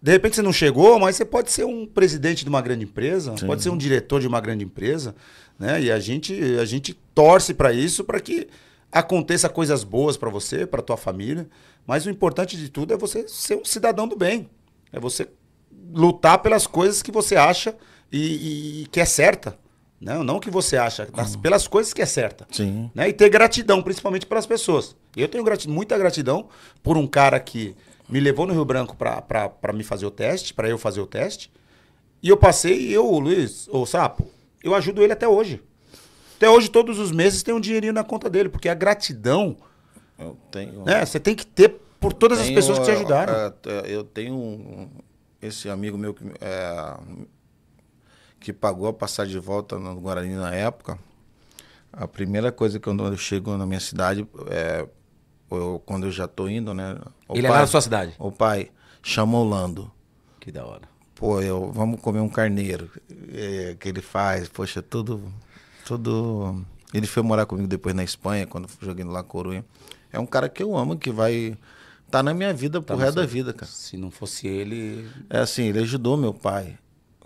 Speaker 1: de repente você não chegou, mas você pode ser um presidente de uma grande empresa, Sim. pode ser um diretor de uma grande empresa, né? E a gente, a gente torce para isso, para que aconteça coisas boas para você, para tua família. Mas o importante de tudo é você ser um cidadão do bem, é você lutar pelas coisas que você acha e, e que é certa. Não, não o que você acha, das, uhum. pelas coisas que é certa. Sim. Né? E ter gratidão, principalmente para as pessoas. Eu tenho gratidão, muita gratidão por um cara que me levou no Rio Branco para me fazer o teste, para eu fazer o teste. E eu passei, e eu, o Luiz, o Sapo, eu ajudo ele até hoje. Até hoje, todos os meses, tem um dinheirinho na conta dele, porque a gratidão. Eu tenho. Né, você tem que ter por todas tenho, as pessoas que te ajudaram. Eu,
Speaker 2: é, eu tenho esse amigo meu que. É, que pagou a passagem de volta no Guarani na época, a primeira coisa que eu, eu chego na minha cidade, é, eu, quando eu já tô indo, né? Ele é pai, é na sua cidade? O pai, chama o Lando. Que da hora. Pô, eu, vamos comer um carneiro é, que ele faz. Poxa, tudo, tudo... Ele foi morar comigo depois na Espanha, quando eu joguei lá Coruña. É um cara que eu amo, que vai tá na minha vida tá pro resto da
Speaker 1: vida, cara. Se não fosse ele.
Speaker 2: É assim, ele ajudou meu pai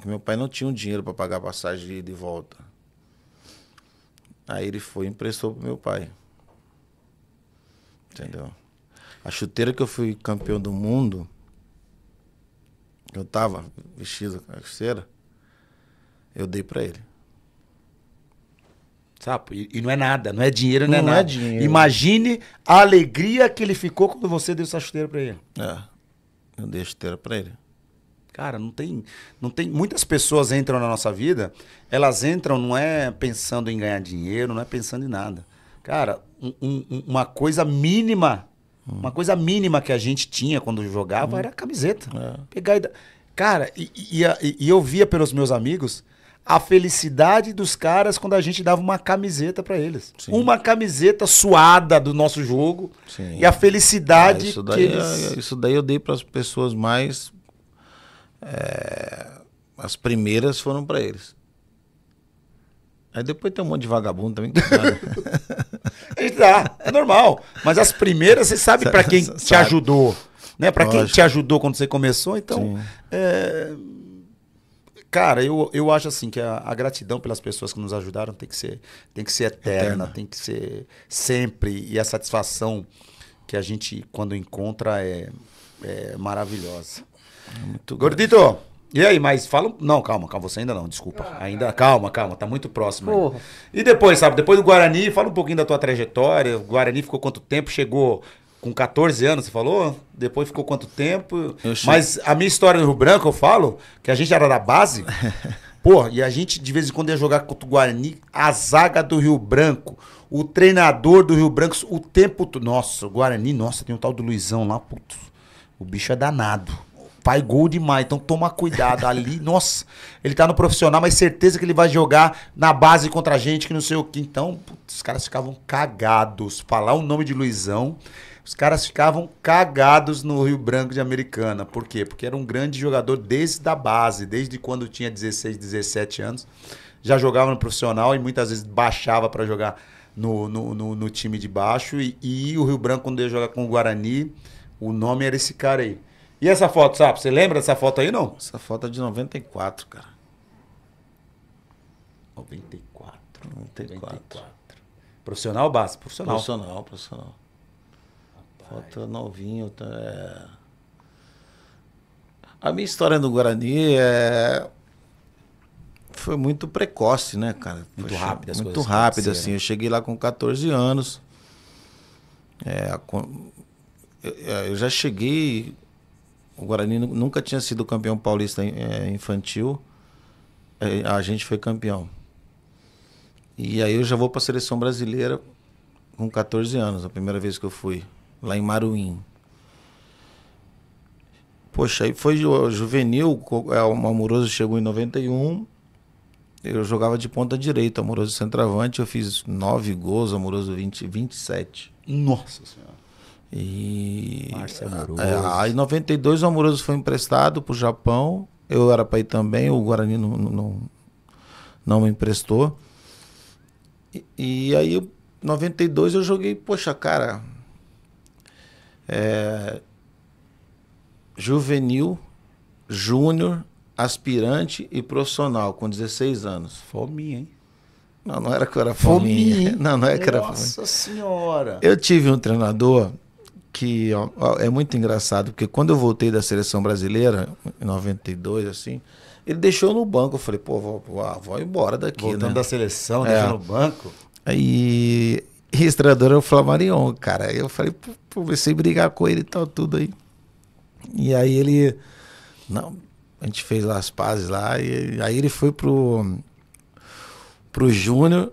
Speaker 2: meu pai não tinha o um dinheiro para pagar a passagem de volta. Aí ele foi e emprestou pro meu pai. Entendeu? A chuteira que eu fui campeão do mundo, eu tava
Speaker 1: vestido com a chuteira, eu dei para ele. Sapo, e, e, não é nada, não é dinheiro, não, é não é nada. É dinheiro. Imagine a alegria que ele ficou quando você deu essa chuteira para ele. É, eu dei a chuteira para ele. Cara, não tem, não tem. Muitas pessoas entram na nossa vida, elas entram não é pensando em ganhar dinheiro, não é pensando em nada. Cara, um, um, uma coisa mínima, hum. uma coisa mínima que a gente tinha quando jogava hum. era a camiseta. É. Pegar e... Cara, e, e, e eu via pelos meus amigos a felicidade dos caras quando a gente dava uma camiseta para eles. Sim. Uma camiseta suada do nosso jogo Sim. e a felicidade é, isso daí, que eles... Ah,
Speaker 2: isso daí eu dei para as pessoas mais é, as primeiras foram para eles. Aí depois tem
Speaker 1: um monte de vagabundo também. a gente dá, é normal. Mas as primeiras, você sabe para quem sabe. te ajudou. Né? Para quem te ajudou quando você começou. Então, é... cara, eu, eu acho assim que a, a, gratidão pelas pessoas que nos ajudaram tem que ser, tem que ser eterna, eterna, tem que ser sempre. E a satisfação que a gente, quando encontra, é, é maravilhosa. Muito Gordito, e aí, mas fala. Não, calma, calma, você ainda não, desculpa. ainda, calma, calma, tá muito próximo. E depois, sabe, depois do Guarani, fala um pouquinho da tua trajetória. O Guarani ficou quanto tempo? Chegou com 14 anos, você falou? Depois ficou quanto tempo? Mas a minha história no Rio Branco, eu falo que a gente era da base. Pô, e a gente de vez em quando ia jogar contra o Guarani, a zaga do Rio Branco, o treinador do Rio Branco, o tempo todo. Nossa, o Guarani, nossa, tem um tal do Luizão lá, putz, o bicho é danado pai gol demais, então toma cuidado ali. Nossa, ele tá no profissional, mas certeza que ele vai jogar na base contra a gente, que não sei o que. Então, putz, os caras ficavam cagados. Falar o nome de Luizão, os caras ficavam cagados no Rio Branco de Americana. Por quê? Porque era um grande jogador desde a base, desde quando tinha 16, 17 anos. Já jogava no profissional e muitas vezes baixava para jogar no, no, no, no, time de baixo. E, e o Rio Branco, quando ia jogar com o Guarani, o nome era esse cara aí. E essa foto, sabe? Você lembra dessa foto aí, não? Essa foto é de 94, cara. 94.
Speaker 2: 94. 94. Profissional base? Profissional. Profissional, profissional. Rapaz. Foto novinho. É... A minha história no Guarani é... foi muito precoce, né, cara? Muito foi rápido. Muito rápido, assim. Eu cheguei lá com 14 anos. É, é, eu já cheguei o Guarani nunca tinha sido campeão paulista é, infantil. É, a gente foi campeão. E aí eu já vou para a seleção brasileira com 14 anos, a primeira vez que eu fui, lá em Maruim. Poxa, aí foi juvenil, é, o Amoroso chegou em 91. Eu jogava de ponta direita, Amoroso centroavante, eu fiz nove gols, Amoroso 20, 27.
Speaker 1: Nossa Senhora. E Márcio ah, Amoroso. É, aí ah,
Speaker 2: em 92 o Amoroso foi emprestado para o Japão. Eu era para ir também, o Guarani não, não, não me emprestou. E, e aí, em 92 eu joguei, poxa, cara. É, juvenil, júnior, aspirante e profissional, com 16 anos. Fominha, hein? Não, não era que eu era fominha. fominha. Não, não é que era Nossa fominha.
Speaker 1: Nossa Senhora! Eu
Speaker 2: tive um treinador que é muito engraçado, porque quando eu voltei da seleção brasileira, em 92, assim, ele deixou no banco. Eu falei, pô, vou, ah, vou, embora daqui. Voltando né? da seleção, é. deixou no banco. Aí, registrador é o Flamarion, cara. Eu falei, pô, comecei a brigar com ele e tal, tudo aí. E aí ele. Não, a gente fez lá as pazes lá. E aí ele foi pro, pro Júnior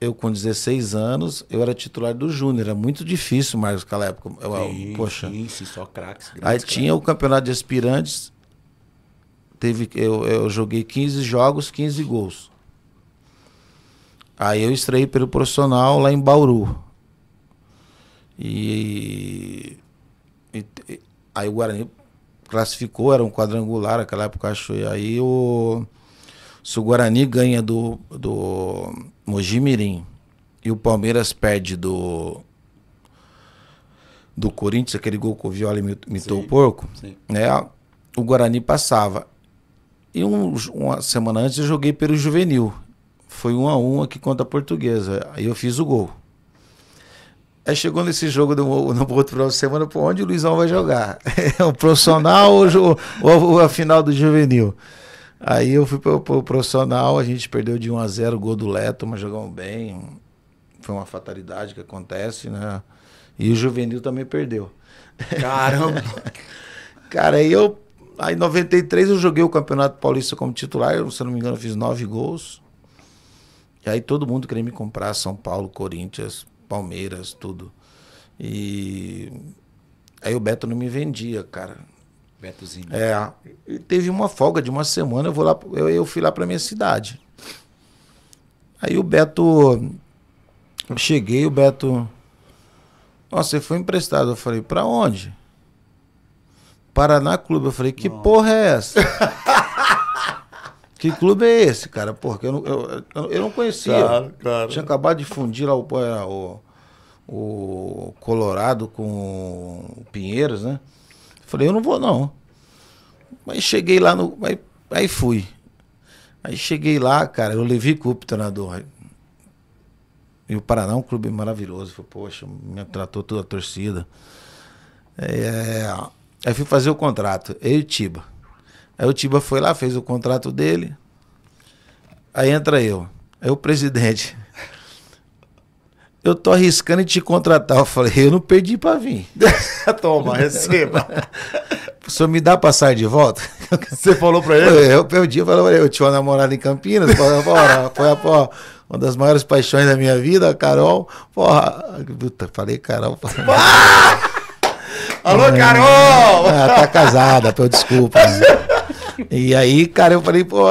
Speaker 2: eu com 16 anos, eu era titular do Júnior. Era muito difícil, Marcos, naquela época. Eu, sim, poxa. Sim, sim, só craques. Aí craques. tinha o campeonato de aspirantes. Teve, eu, eu joguei 15 jogos, 15 gols. Aí eu estrei pelo profissional lá em Bauru. E, e, e aí o Guarani classificou, era um quadrangular aquela época, acho. E aí o, se o Guarani ganha do, do Mojimirim e o Palmeiras perde do do Corinthians, aquele gol que o Viola imitou sim, o porco, sim. né? O Guarani passava. E um, uma semana antes eu joguei pelo juvenil. Foi um a um aqui contra a portuguesa. Aí eu fiz o gol. Aí chegou nesse jogo do, no outro final de semana, pô, onde o Luizão vai jogar? É um profissional ou, ou, ou a final do juvenil? Aí eu fui pro, pro profissional, a gente perdeu de 1 a 0 gol do Leto, mas jogamos bem. Foi uma fatalidade que acontece, né? E o Juvenil também perdeu. Caramba! Cara, aí eu. Aí em 93 eu joguei o Campeonato Paulista como titular, eu, se não me engano, fiz nove gols. E aí todo mundo queria me comprar São Paulo, Corinthians, Palmeiras, tudo. E aí o Beto não me vendia, cara. Betozinho. É. E teve uma folga de uma semana, eu, vou lá, eu, eu fui lá para minha cidade. Aí o Beto. Eu cheguei, o Beto. Nossa, você foi emprestado. Eu falei, pra onde? Paraná Clube. Eu falei, que Nossa. porra é essa? que clube é esse, cara? Porque eu não, eu, eu não conhecia. Claro, claro. Tinha acabado de fundir lá o, o, o Colorado com o Pinheiros, né? Falei, eu não vou não. Mas cheguei lá no. Aí, aí fui. Aí cheguei lá, cara, eu levei Cup, treinador. E o Paraná é um clube maravilhoso. Falei, poxa, me tratou toda a torcida. É, aí fui fazer o contrato, eu e o Tiba. Aí o Tiba foi lá, fez o contrato dele. Aí entra eu. Aí o presidente eu tô arriscando em te contratar. Eu falei, eu não perdi para vir. Toma, receba. o senhor me dá passagem de volta? Você falou para ele? Eu perdi, eu falei, eu tinha uma namorada em Campinas, foi a uma das maiores paixões da minha vida, a Carol. Porra, puta, falei Carol. Porra. Alô, é, Carol! Ah, tá casada, pô, desculpa. Né? e aí, cara, eu falei, pô,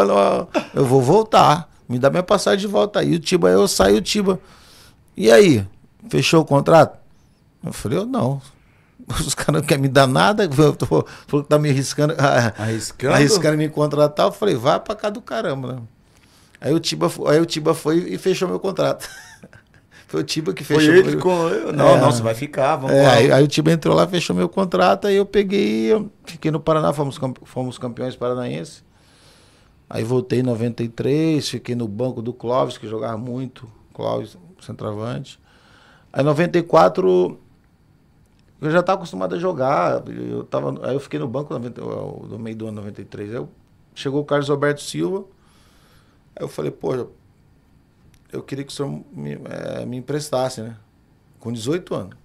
Speaker 2: eu vou voltar. Me dá minha passagem de volta aí. O Tiba, eu saí o Tiba. E aí, fechou o contrato? Eu falei, eu não. Os caras não querem me dar nada, eu tô, falou que tá me arriscando, arriscando, arriscando me contratar. Eu falei, vai pra cá do caramba, né? Aí o Tiba, aí o Tiba foi e fechou meu contrato. Foi o Tiba que fechou. Foi ele com eu. Não, é, não, você vai
Speaker 1: ficar, vamos é, lá. Aí, aí, o Tiba entrou
Speaker 2: lá, fechou meu contrato, aí eu peguei, eu fiquei no Paraná, fomos, fomos campeões paranaenses. Aí voltei em 93, fiquei no banco do Clóvis, que jogava muito. Clóvis, centroavante. Aí 94 eu já estava acostumado a jogar, eu tava, aí eu fiquei no banco no meio do ano 93. Aí eu, chegou o Carlos Alberto Silva, aí eu falei, pô, eu queria que o senhor me, é, me emprestasse, né? Com 18 anos.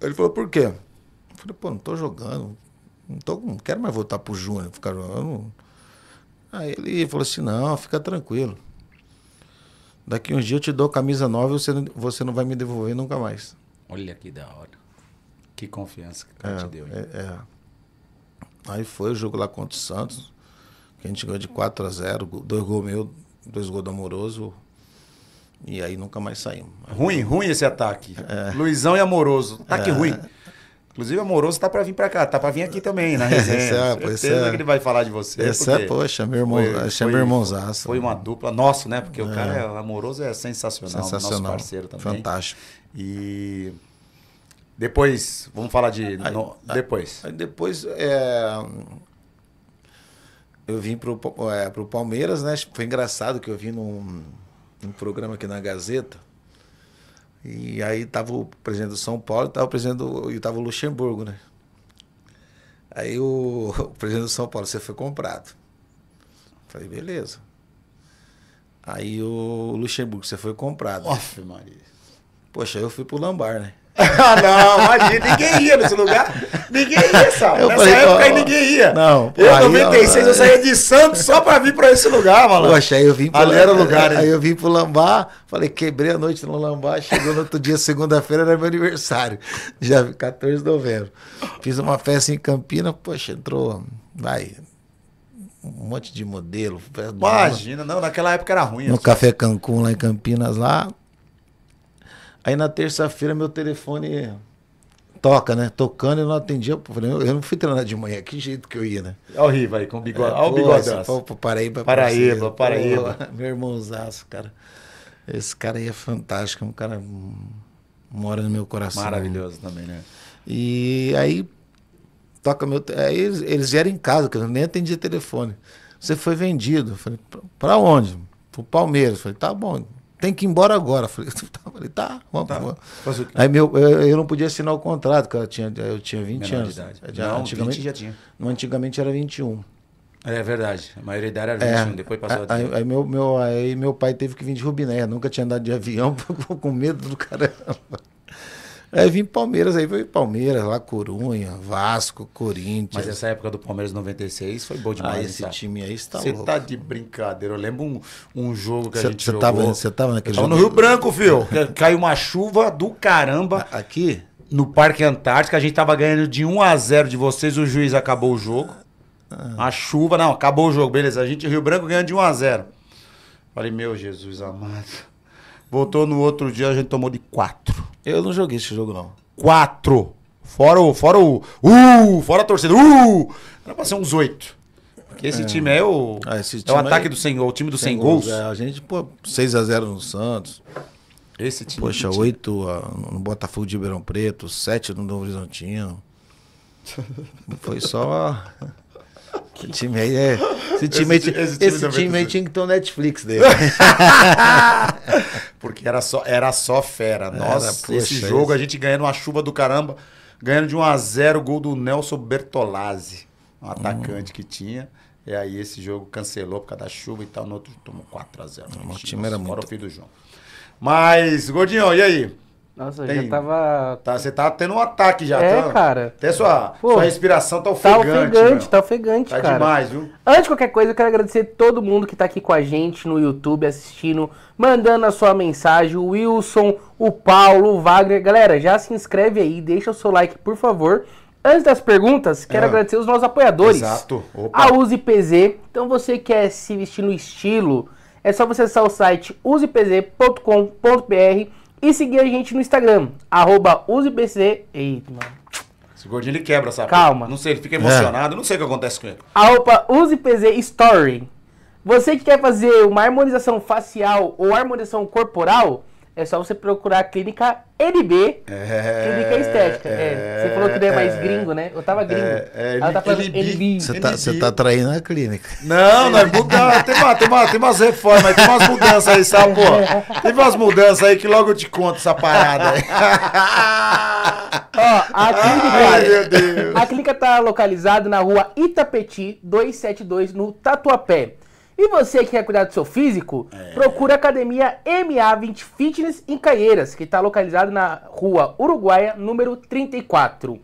Speaker 2: Ele falou, por quê? Eu falei, pô, não tô jogando, não, tô, não quero mais voltar pro Júnior, ficar jogando. Aí ele falou assim, não, fica tranquilo. Daqui um dia eu te dou camisa nova e você, não, você não vai me devolver nunca mais.
Speaker 1: Olha que da hora. Que confiança
Speaker 2: que o é, te deu. É, é, Aí foi o jogo lá contra o Santos, que a gente ganhou de 4 a 0 dois gols meu, dois gols do
Speaker 1: Amoroso. E aí nunca mais saímos. Ruim, ruim esse ataque. É. Luizão e Amoroso. Ataque é. ruim. Inclusive, Amoroso tá para vir para cá, tá para vir aqui também, na resenha. é, pois é. que ele vai falar de você. Esse é, poxa, meu irmão, foi, meu irmãozaço. Foi uma dupla, nosso, né? Porque é. o cara, é, Amoroso é sensacional, sensacional. nosso parceiro também. Fantástico. E depois, vamos falar de... Aí, no, depois. Aí depois, é,
Speaker 2: eu vim pro, é, pro Palmeiras, né? Foi engraçado que eu vim num, num programa aqui na Gazeta, e aí tava o presidente do São Paulo tava o presidente do, e tava o Luxemburgo, né? Aí o, o presidente do São Paulo, você foi comprado. Falei, beleza. Aí o Luxemburgo, você foi comprado. Off, Maria. Poxa, eu fui pro Lambar, né? ah, não, imagina,
Speaker 3: ninguém ia nesse lugar.
Speaker 2: Ninguém ia, sabe?
Speaker 3: Eu Nessa falei, época aí
Speaker 1: ninguém ia. Não, eu, aí, 96, ó, eu saía de Santos só pra vir pra esse lugar, malandro. Poxa, aí eu vim pro, Ali era lugar,
Speaker 2: Aí eu vim pro Lambá, falei, quebrei a noite no Lambá, chegou no outro dia, segunda-feira, era meu aniversário. Já 14 de novembro. Fiz uma festa em Campina, poxa, entrou, vai, um monte de modelo. Imagina,
Speaker 1: não, naquela época era ruim. No assim. Café
Speaker 2: Cancún, lá em Campinas, lá,
Speaker 1: Aí na terça-feira meu telefone
Speaker 2: toca, né? Tocando, eu não atendia. Eu falei, eu não fui treinar de manhã, que jeito que eu ia, né? Olha o Riva aí, com o bigode. É, Olha o bigode. Paraíba, é Paraíba, Paraíba. Paraíba. meu irmãozaço, cara. Esse cara aí é fantástico, é um cara mora no meu coração. Maravilhoso também, né? E aí toca meu. Aí eles, eles vieram em casa, que eu nem atendia telefone. Você foi vendido. Eu falei, pra onde? Pro Palmeiras. Eu falei, tá bom, tem que ir embora agora. Falei, tá, falei, tá vamos. Tá. vamos. Aí meu, eu, eu, não podia assinar o contrato, cara. Eu tinha, eu tinha 20 Menor anos. Já, não, antigamente 20 já tinha. Antigamente era 21.
Speaker 1: É verdade, a maioria era 21, é, depois passou a, aí,
Speaker 2: aí, meu, meu, aí meu pai teve que vir de Rubiné, nunca tinha andado de avião, com medo do caramba. Aí vim Palmeiras, aí
Speaker 1: foi Palmeiras, lá Corunha, Vasco, Corinthians. Mas essa época do Palmeiras 96 foi bom demais. Ah, esse cara. time aí está Você tá de brincadeira. Eu lembro um, um jogo que cê, a gente cê jogou. você tava naquele tava jogo? no Rio Branco, filho. Caiu uma chuva do caramba. Aqui? No Parque Antártico, a gente tava ganhando de 1 a 0 de vocês, o juiz acabou o jogo. Ah. A chuva, não, acabou o jogo, beleza. A gente, Rio Branco, ganhando de 1 a 0 Falei, meu Jesus amado. Voltou no outro dia, a gente tomou de 4. Eu não joguei esse jogo, não. Quatro. Fora o. Fora o. Uh! Fora a torcida. Uh! Era pra ser uns oito. Porque esse é. time é o. Ah, time é o ataque é... do 100 O time do 100, 100 gols. gols. É, a gente, pô,
Speaker 2: 6x0 no Santos. Esse time. Poxa, time. 8 a, no Botafogo de Ribeirão Preto, 7 no Novo Horizontino. Foi só. Esse time aí é. Esse time, esse, esse, time, esse time aí tá tinha que ter o Netflix dele.
Speaker 1: Porque era só, era só fera. Nossa, era, esse jogo a gente ganhando uma chuva do caramba. Ganhando de 1 x 0 o gol do Nelson Bertolazzi, um hum. atacante hum. que tinha. E aí esse jogo cancelou por causa da chuva e tal. No outro tomou 4 x 0 O time era fora muito. o fim do jogo. Mas, Gordinho, e aí? Nossa, tem, já tava. Tá, você tá tendo um ataque já, é, tá? cara. Até sua, Pô, sua respiração tá, tá ofegante. Tá ofegante,
Speaker 4: meu. tá ofegante, tá cara. Tá demais, viu? Antes de qualquer coisa, eu quero agradecer todo mundo que tá aqui com a gente no YouTube, assistindo, mandando a sua mensagem. O Wilson, o Paulo, o Wagner. Galera, já se inscreve aí, deixa o seu like, por favor. Antes das perguntas, quero é. agradecer os nossos apoiadores. Exato. Opa. A UsePZ. Então, você quer se vestir no estilo, é só você acessar o site usepz.com.br e seguir a gente no Instagram, arroba usepc.
Speaker 1: Eita, mano. Esse gordinho ele quebra, sabe? Calma. Não sei, ele fica emocionado, é. não sei o que acontece com ele.
Speaker 4: Arroba usepc story. Você que quer fazer uma harmonização facial ou harmonização corporal, é só você procurar a clínica NB,
Speaker 1: é, clínica estética. É, é, você falou que não é mais é, gringo, né? Eu tava gringo. É, é Ela tá falando NB. Você tá,
Speaker 2: tá traindo a clínica.
Speaker 1: Não, nós mudamos. tem, tem, tem umas reformas, tem umas mudanças aí, sabe, pô? Tem umas mudanças aí que logo eu te conto essa parada aí.
Speaker 4: Ó, a clínica, Ai, a clínica tá localizada na rua Itapeti 272, no Tatuapé. E você que quer cuidar do seu físico, é. procura a academia MA20 Fitness em Caieiras, que está localizada na rua Uruguaia, número 34.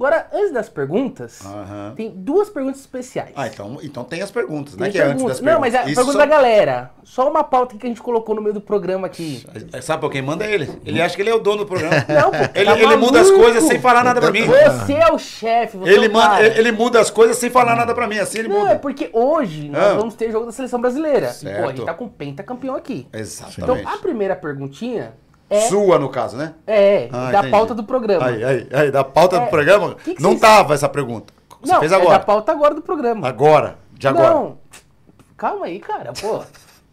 Speaker 4: Agora, antes das perguntas, uhum. tem duas perguntas
Speaker 1: especiais. Ah, então, então tem as perguntas, né, tem né? Que é antes das perguntas. Não, mas é a Isso pergunta só... da galera.
Speaker 4: Só uma pauta que a gente colocou no meio do programa aqui.
Speaker 1: Sabe por quem manda ele? Ele acha que ele é o dono do programa. Não, pô. Ele, tá ele muda as coisas sem falar nada pra mim. Você
Speaker 4: é o chefe, você ele é o manda, Ele
Speaker 1: muda as coisas sem falar nada pra mim, assim ele Não, muda. é
Speaker 4: porque hoje nós ah. vamos ter jogo da seleção brasileira. Certo. E, pô, a gente tá com o pentacampeão aqui.
Speaker 1: Exatamente. Então, a
Speaker 4: primeira perguntinha é. Sua,
Speaker 1: no caso, né? É, ah, da entendi. pauta do
Speaker 4: programa. Aí,
Speaker 1: aí, aí da pauta é. do programa? Que que não estava essa pergunta. Você não, fez agora. É da pauta agora do programa. Agora, de agora. Não,
Speaker 4: calma aí, cara, pô.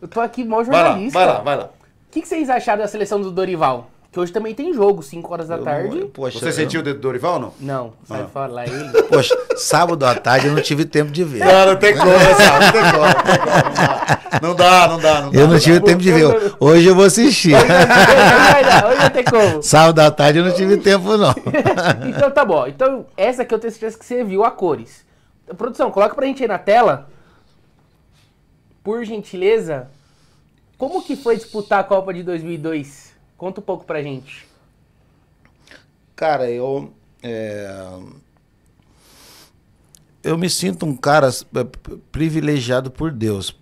Speaker 4: Eu tô aqui mó jornalista. Vai lá, vai lá. O que, que vocês acharam da seleção do Dorival? Que hoje também tem jogo, 5 horas da eu tarde.
Speaker 1: poxa, Você sentiu o dedo do Dorival, não? Não, sai ah. fora, lá é ele. Poxa, sábado à tarde eu não tive tempo de ver. Não, não tem como, é sábado. não tem como. Não dá, não dá, não dá. Eu não, não tive dá.
Speaker 2: tempo de ver. Hoje eu vou assistir. Hoje, hoje não tem como. Sábado à tarde eu não tive tempo, não.
Speaker 4: então tá bom. Então, essa aqui eu tenho certeza que você viu a cores. Produção, coloca pra gente aí na tela. Por gentileza, como que foi disputar a Copa de 2002? Conta um pouco pra gente.
Speaker 2: Cara, eu. É... Eu me sinto um cara é, privilegiado por Deus.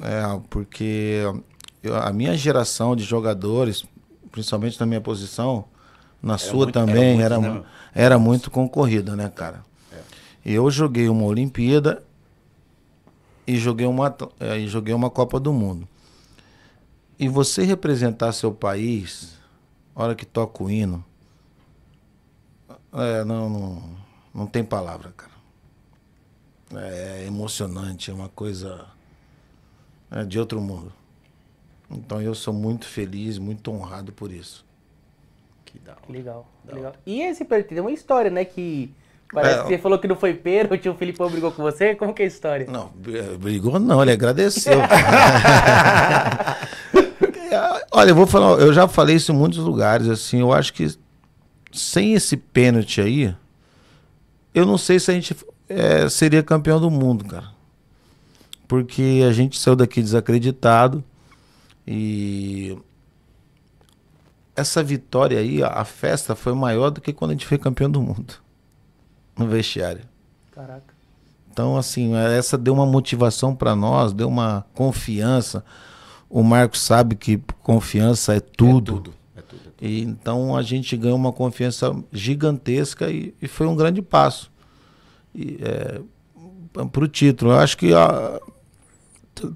Speaker 2: É, porque eu, a minha geração de jogadores, principalmente na minha posição, na era sua muito, também, era, muito, era, né? era muito concorrida, né, cara? É. Eu joguei uma Olimpíada e joguei uma, é, e joguei uma Copa do Mundo. E você representar seu país, hora que toca o hino, é, não, não, não tem palavra, cara. É emocionante, é uma coisa é de outro mundo. Então eu sou muito feliz, muito honrado por isso.
Speaker 4: Que da hora. Legal, da legal. Hora. E esse preto tem uma história, né? Que Parece é, que você falou que não foi pênalti, o Filipão brigou com você. Como que é a história? Não,
Speaker 2: é, brigou não, ele agradeceu. Olha, eu vou falar, eu já falei isso em muitos lugares, assim, eu acho que sem esse pênalti aí, eu não sei se a gente é, seria campeão do mundo, cara. Porque a gente saiu daqui desacreditado e essa vitória aí, a festa foi maior do que quando a gente foi campeão do mundo no vestiário. Caraca. Então, assim, essa deu uma motivação para nós, deu uma confiança. O Marco sabe que confiança é tudo. É tudo. É tudo, é tudo. E, então a gente ganhou uma confiança gigantesca e, e foi um grande passo é, para o título. Eu acho que a,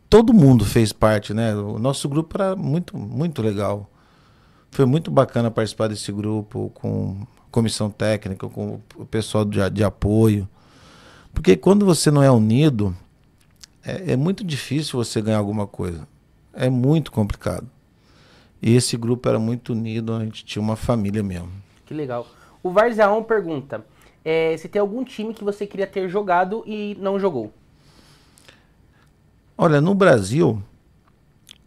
Speaker 2: todo mundo fez parte, né? O nosso grupo era muito, muito legal. Foi muito bacana participar desse grupo com comissão técnica, com o pessoal de, de apoio. Porque quando você não é unido, é, é, muito difícil você ganhar alguma coisa. É muito complicado. E esse grupo era muito unido, a gente tinha uma família mesmo.
Speaker 4: Que legal. O Varzaon pergunta: é, se tem algum time que você queria ter jogado e não jogou?
Speaker 2: Olha, no Brasil,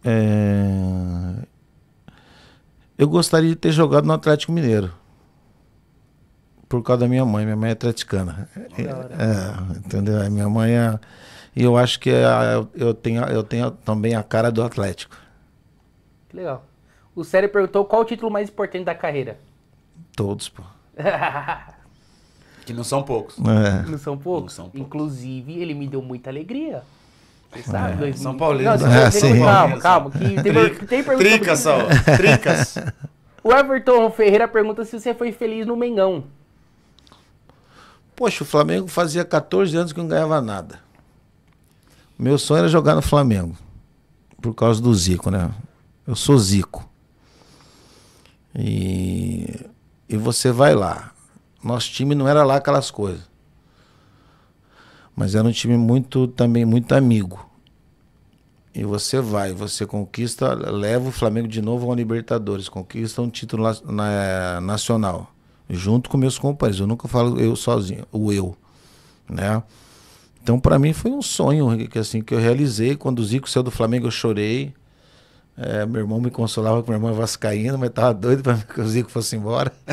Speaker 2: é... eu gostaria de ter jogado no Atlético Mineiro por causa da minha mãe. Minha mãe é atleticana. É, é, entendeu? Minha mãe é. E eu acho que é eu, tenho, eu tenho também a cara do Atlético.
Speaker 4: Que legal. O Sério perguntou qual o título mais importante da carreira? Todos, pô.
Speaker 1: que não são poucos. É.
Speaker 4: Não são poucos? Não são poucos. Inclusive, ele me deu muita alegria. Você é. sabe? É. São Paulino. Não, é, sim. Calma, calma. Que tem, Trica, tem pergunta Tricas, Tricas. O Everton Ferreira pergunta se você foi feliz no Mengão.
Speaker 2: Poxa, o Flamengo fazia 14 anos que não ganhava nada. Meu sonho era jogar no Flamengo. Por causa do Zico, né? Eu sou Zico. E, e você vai lá. Nosso time não era lá aquelas coisas. Mas era um time muito também muito amigo. E você vai, você conquista, leva o Flamengo de novo ao Libertadores, conquista um título na, na, nacional junto com meus companheiros. Eu nunca falo eu sozinho, o eu, né? Então, para mim foi um sonho que assim que eu realizei. Quando o Zico saiu do Flamengo, eu chorei. É, meu irmão me consolava que meu irmão é vascaíno, mas tava doido para que o Zico fosse embora.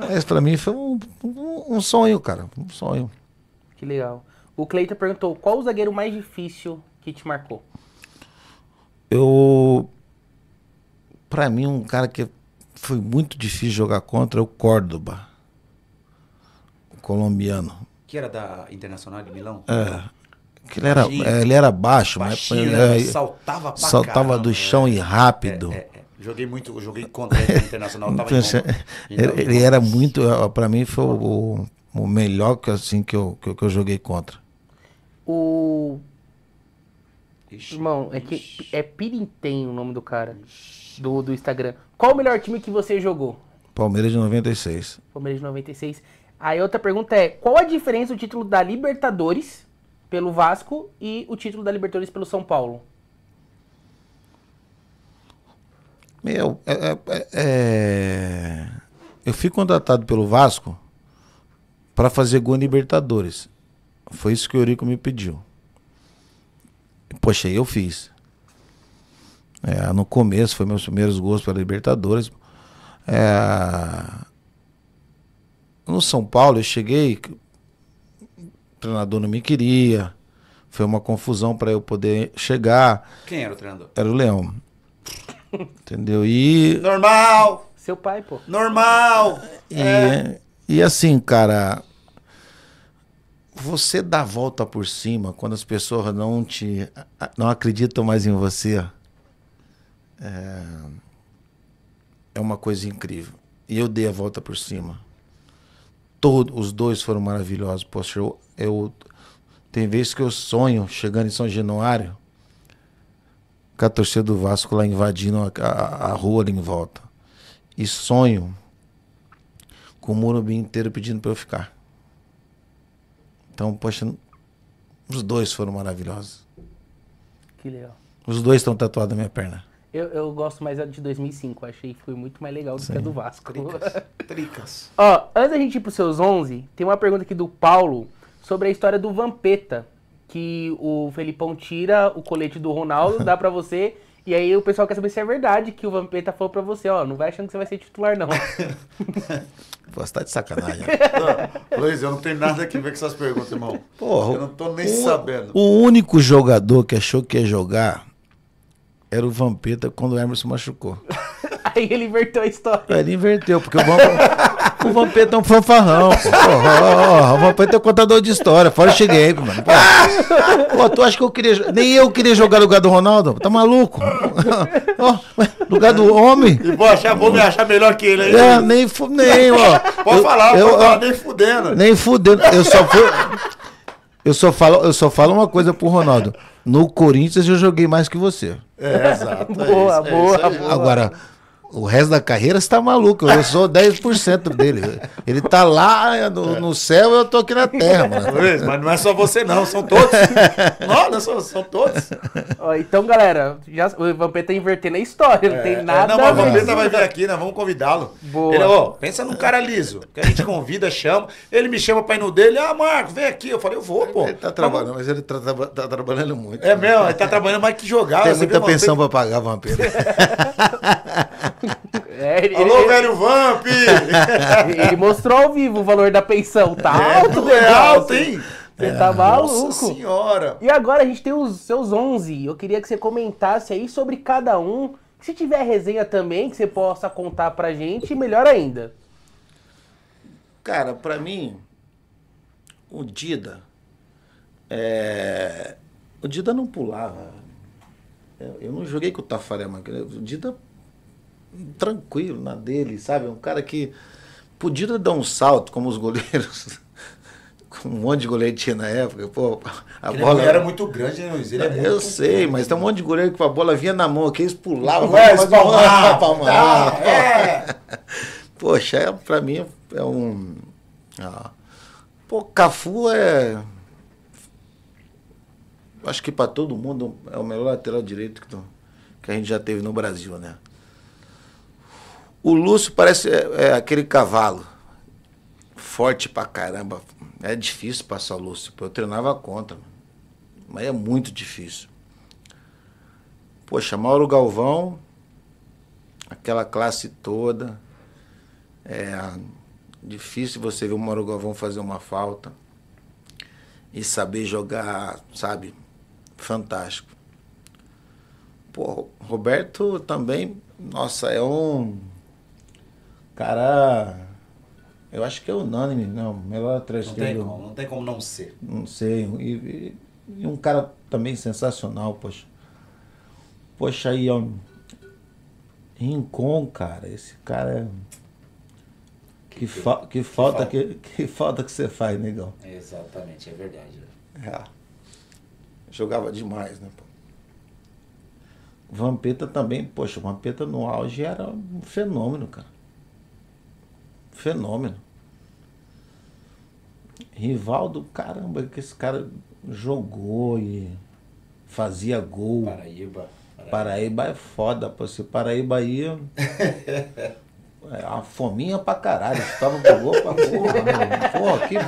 Speaker 2: mas para mim foi um, um, um, sonho, cara, um sonho.
Speaker 4: Que legal. O Cleiton perguntou qual o zagueiro mais difícil que te marcou.
Speaker 2: Eu, para mim, um cara que foi muito difícil jogar contra o Córdoba, o colombiano.
Speaker 1: Que era da Internacional de Milão? É. Que ele, era, é, ele era baixo, Baixinho, né? mas né? é, saltava, saltava caramba,
Speaker 2: do chão é. e rápido. É,
Speaker 1: joguei muito, joguei contra ele na Internacional. Tava ele, ele
Speaker 2: era muito, para mim foi o, o melhor que, assim, que, eu, que, eu, que eu joguei contra.
Speaker 3: O Ixi, Irmão,
Speaker 4: é que é pirintem o nome do cara. Do, do Instagram. Qual o melhor time que você
Speaker 2: jogou? Palmeiras de 96.
Speaker 4: Palmeiras de 96. Aí outra pergunta é: qual a diferença do título da Libertadores pelo Vasco e o título da Libertadores pelo São Paulo?
Speaker 2: Meu, é, é, é... é eu fui contratado pelo Vasco para fazer gol em Libertadores. Foi isso que o Eurico me pediu. Poxa, eu fiz. É, no começo, foi meus primeiros gols para Libertadores. É, no São Paulo, eu cheguei, o treinador não me queria. Foi uma confusão para eu poder chegar.
Speaker 1: Quem era o treinador?
Speaker 2: Era o Leão. Entendeu? E.
Speaker 1: Normal! Seu pai, pô. Normal!
Speaker 2: E, é. e assim, cara, você dá a volta por cima quando as pessoas não te não acreditam mais em você é, é uma coisa incrível. E eu dei a volta por cima. todos os dois foram maravilhosos. Poxa, eu, eu tem vezes que eu sonho chegando em São Januário com a torcida do Vasco lá invadindo a, a, a rua ali em volta. E sonho com o Morumbi inteiro pedindo para eu ficar. Então, poxa, os dois foram maravilhosos. Que legal. Os dois estão tatuados na minha perna.
Speaker 4: Eu, eu gosto mais da de 2005, achei que foi muito mais legal do Sim. que a do Vasco. Tricas. Tricas. Ó, antes da gente ir para os seus 11, tem uma pergunta aqui do Paulo sobre a história do Vampeta, que o Felipão tira o colete do Ronaldo, dá para você e aí o pessoal quer saber se é verdade que o Vampeta falou pra você, ó, não vai achando que você vai ser titular,
Speaker 1: não. Você tá de sacanagem. Luiz, eu não tenho nada que ver com essas perguntas, irmão. Porra, eu não tô nem o, sabendo.
Speaker 2: O único jogador que achou que ia jogar era o Vampeta quando o Emerson machucou.
Speaker 1: Aí ele inverteu a história.
Speaker 2: ele inverteu, porque o, o Vampeta é um fanfarrão. Oh, oh, oh, o Vampeta é um contador de história, fora o cheguei, mano. Pô. pô, tu acha que eu queria. Nem eu queria jogar no lugar do Ronaldo? Tá maluco? lugar do homem.
Speaker 1: E vou achar, vou me achar melhor que ele aí. É, nem, nem, ó. Pode falar, eu, eu, nem
Speaker 2: fudendo. Nem fudendo. Eu só fui. Eu só falo, eu só falo uma coisa pro Ronaldo. No Corinthians eu joguei mais que você. É, exato. boa, é isso, boa, é boa. É Agora, o resto da carreira está maluco. Eu sou 10% dele. Ele tá lá no, no céu eu tô aqui na terra, mano.
Speaker 1: Mas não é só você, não, são todos. não, não é são, são todos. então,
Speaker 4: galera, já, o Vampeta tá invertendo a história, é, não tem é, nada. Não, mas o Vampeta vai vir
Speaker 1: aqui, né vamos convidá-lo. Ele, ó, pensa num cara liso, que a gente convida, chama. Ele me chama pra ir no dele, ah, Marco, vem aqui. Eu falei, eu vou, pô. Ele tá trabalhando, mas ele tá, tá, tá, trabalhando muito. É né? mesmo, ele tá trabalhando mais que jogar. Tem muita pensão pra pagar, Vampeta. É, ele, Alô, ele,
Speaker 2: velho Vamp! ele
Speaker 4: mostrou ao vivo o valor da pensão. Tá é, alto, é alto, hein?
Speaker 1: Você é, tá maluco. Nossa senhora.
Speaker 4: E agora a gente tem os seus 11. Eu queria que você comentasse aí sobre cada um. Se tiver resenha também, que você possa contar pra gente,
Speaker 2: melhor ainda. Cara, pra mim, o Dida. É... O Dida não pulava. Eu não joguei com o Tafarel, mas o Dida tranquilo na dele, sabe? Um cara que podia dar um salto, como os goleiros. um monte de goleiro tinha na época. Pô, a bola era muito grande, né, Luiz? Ele é muito Eu sei, grande. mas tem um monte de goleiro que a bola vinha na mão, que eles pulavam. Ué, eles palmavam, tá, é. Poxa, é, pra mim é, é um... Ah. Pô, Cafu é... Acho que para todo mundo é o melhor lateral direito que, que a gente já teve no Brasil, né? O Lúcio parece é, é, aquele cavalo. Forte pra caramba. É difícil passar o Lúcio. Eu treinava contra. Mas é muito difícil. Poxa, Mauro Galvão, aquela classe toda. É difícil você ver o Mauro Galvão fazer uma falta. E saber jogar, sabe? Fantástico. Pô, Roberto também, nossa, é um Cara, eu acho que é unânime, não, melhor dele não tem como, Não
Speaker 1: tem como não ser. Não
Speaker 2: sei, e, e, e um cara também sensacional, poxa. Poxa, aí, ó, Rincon, cara, esse cara é... Que, fa que, falta que, falta. Que, que, falta que você faz, negão.
Speaker 1: Exatamente, é verdade.
Speaker 2: É. Jogava demais, né, pô? Vampeta também, poxa, Vampeta no auge era um fenômeno, cara fenômeno. Rivaldo, caramba, que esse cara jogou e fazia gol. Paraíba. Paraíba, Paraíba é foda, pô. Se Paraíba ia. É uma fominha pra caralho. Estava pro gol pra porra. Mano. Porra, que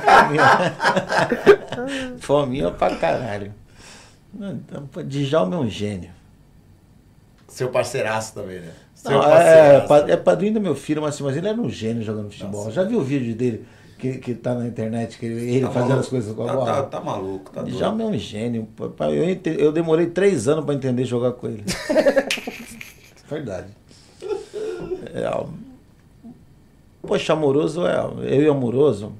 Speaker 2: fominha. fominha pra caralho. Djalma é um gênio.
Speaker 1: Seu parceiraço também, né? Não, ah,
Speaker 2: é, é padrinho do meu filho, mas, mas ele era é um gênio jogando futebol. Nossa. Já viu o vídeo dele que, que tá na internet, que ele tá fazendo as coisas com a tá, bola? Tá, tá, tá maluco, tá Já é um gênio. Papai, eu, eu demorei três anos para entender jogar com ele. Verdade. É, poxa, amoroso é. Eu e amoroso.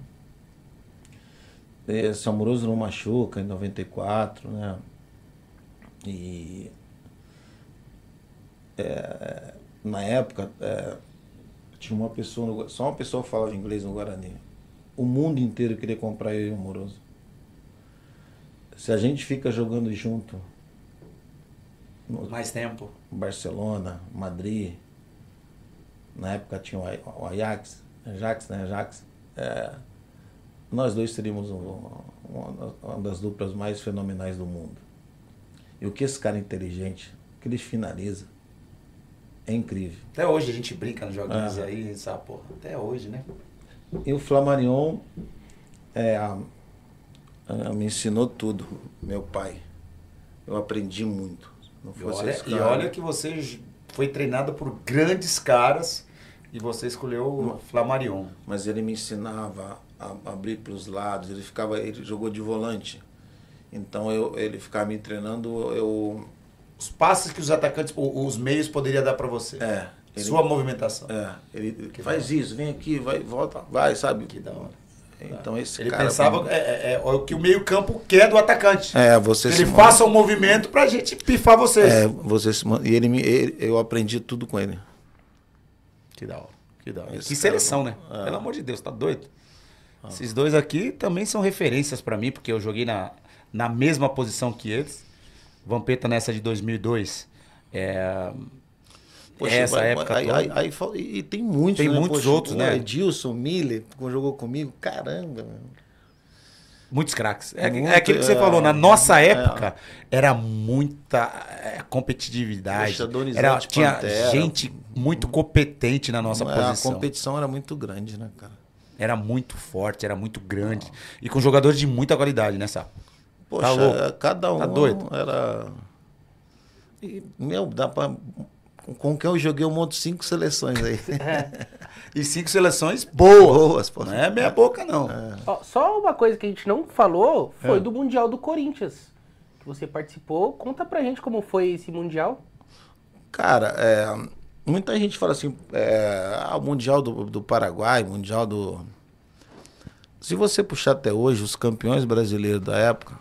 Speaker 2: É, esse amoroso não machuca, em 94, né? E. É, na época, é, tinha uma pessoa, no, só uma pessoa falava inglês no Guarani. O mundo inteiro queria comprar eu e o Moroso. Se a gente fica jogando junto. No,
Speaker 1: Mais tempo.
Speaker 2: Barcelona, Madrid. Na época tinha o Ajax, Ajax, né? Ajax. É, nós dois seríamos uma, uma das duplas mais fenomenais do mundo. E o que esse cara inteligente, que ele finaliza, é incrível.
Speaker 1: Até hoje a gente brinca nos joguinhos ah. aí, sabe, porra. Até hoje, né?
Speaker 2: E o Flamarion é, a, a, me ensinou tudo, meu pai. Eu aprendi muito. Não fosse e, olha, cara... e olha
Speaker 1: que você foi treinado por grandes caras e você
Speaker 2: escolheu o Flamarion. Mas ele me ensinava a, a abrir para os lados, ele ficava, ele jogou de volante. Então eu, ele ficava me treinando, eu os
Speaker 1: passes que os atacantes, os meios poderia dar para você. É. Ele, Sua movimentação. É. Ele que faz isso, vem aqui, vai, volta, vai, sabe? Que da hora. Então tá. esse ele cara pensava é, é, é, é, o que o meio campo quer do atacante. É, você ele faça o um movimento para a gente pifar vocês. É,
Speaker 2: você se e ele, me... ele eu aprendi tudo com ele. Que da hora. Que
Speaker 1: da hora. Esse que seleção, cara... É né? É. Pelo amor de Deus, tá doido. Ah. Esses dois aqui também são referências para mim porque eu joguei na, na mesma posição que eles. Vampeta nessa de 2002. É, Poxa, essa vai, época aí, aí, aí, e tem muitos, tem né? muitos Poxa, outros, né? Edilson,
Speaker 2: Miller, que jogou comigo, caramba.
Speaker 1: Muitos craques. É, Muito, é aquilo que você é, falou, na nossa é, época era muita é, competitividade. Poxa, era, tinha Pantera, gente muito competente na nossa é, posição. A competição era muito grande, né, cara? Era muito forte, era muito grande. Ah. E com jogadores de muita qualidade, né, Sapo? Poxa, tá cada tá um tá doido. era.
Speaker 2: E, meu, dá para com quem eu joguei um monte cinco seleções aí. É. e cinco
Speaker 1: seleções boas. boas pô. Não é meia é. boca, não. É.
Speaker 2: Ó,
Speaker 4: só uma coisa que a gente não falou foi é. do Mundial do Corinthians. Que você participou. Conta pra gente como foi esse Mundial.
Speaker 2: Cara, é, muita gente fala assim, é, ah, o Mundial do, do Paraguai, Mundial do. Se você puxar até hoje, os campeões brasileiros da época,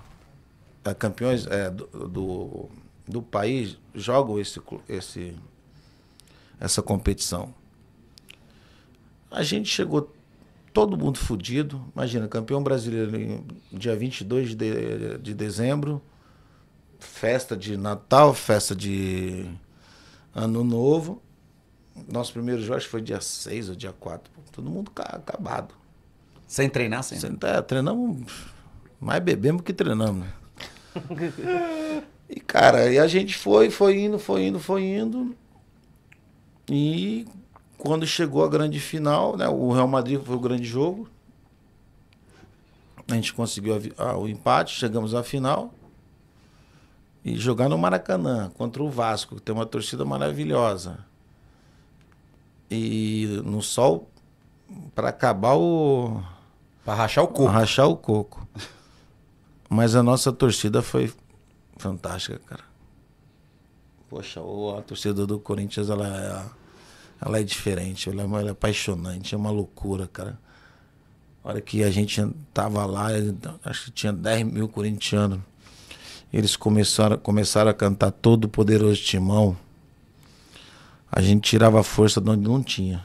Speaker 2: eh, campeões é, do, do, do, país jogam esse, esse, essa competição. A gente chegou todo mundo fudido. Imagina, campeão brasileiro dia 22 de, de dezembro, festa de Natal, festa de Ano Novo. Nosso primeiro jogo foi dia 6 ou dia 4. Todo mundo acabado. Sem treinar, sem? sem é, treinamos mais bebemos que treinamos, né? e, cara, e a gente foi, foi indo, foi indo, foi indo. E quando chegou a grande final, né? O Real Madrid foi o grande jogo. A gente conseguiu a, a, o empate, chegamos à final. E jogar no Maracanã contra o Vasco, que tem uma torcida maravilhosa. E no sol para acabar o. para rachar o coco. Pra rachar o coco. Mas a nossa torcida foi fantástica, cara. Poxa, a torcida do Corinthians, ela é, ela é diferente, ela é, ela é apaixonante, é uma loucura, cara. A hora que a gente tava lá, acho que tinha 10 mil corintianos. Eles começaram, começaram a cantar Todo Poderoso Timão. A gente tirava força de onde não tinha.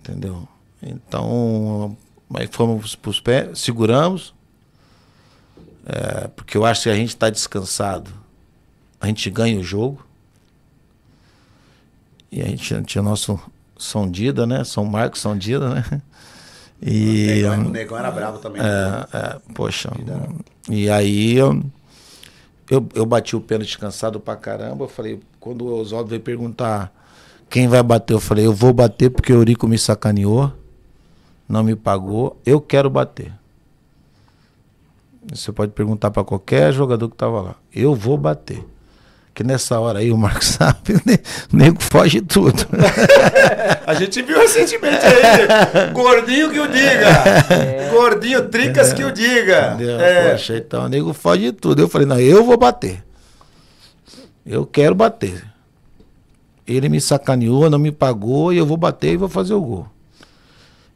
Speaker 2: Entendeu? Então, aí fomos pros pés, seguramos. É, porque eu acho que a gente está descansado, a gente ganha o jogo. E a gente tinha nosso Sondida, né? São Marcos Sondida, né? E, o, negão, é- o negão era bravo também. É, né? é, poxa. Né? E aí eu, eu, eu bati o pênalti cansado pra caramba. Eu falei, quando o Oswaldo veio perguntar quem vai bater, eu falei, eu vou bater porque o Eurico me sacaneou, não me pagou, eu quero bater. Você pode perguntar para qualquer jogador que estava lá. Eu vou bater. Que nessa hora aí o Marcos sabe, o né, nego foge tudo.
Speaker 1: a gente viu recentemente aí. Né? Gordinho que o diga. É. Gordinho, tricas é. que o diga. É.
Speaker 2: Poxa, então o nego foge tudo. Eu falei, não, eu vou bater. Eu quero bater. Ele me sacaneou, não me pagou e eu vou bater e vou fazer o gol.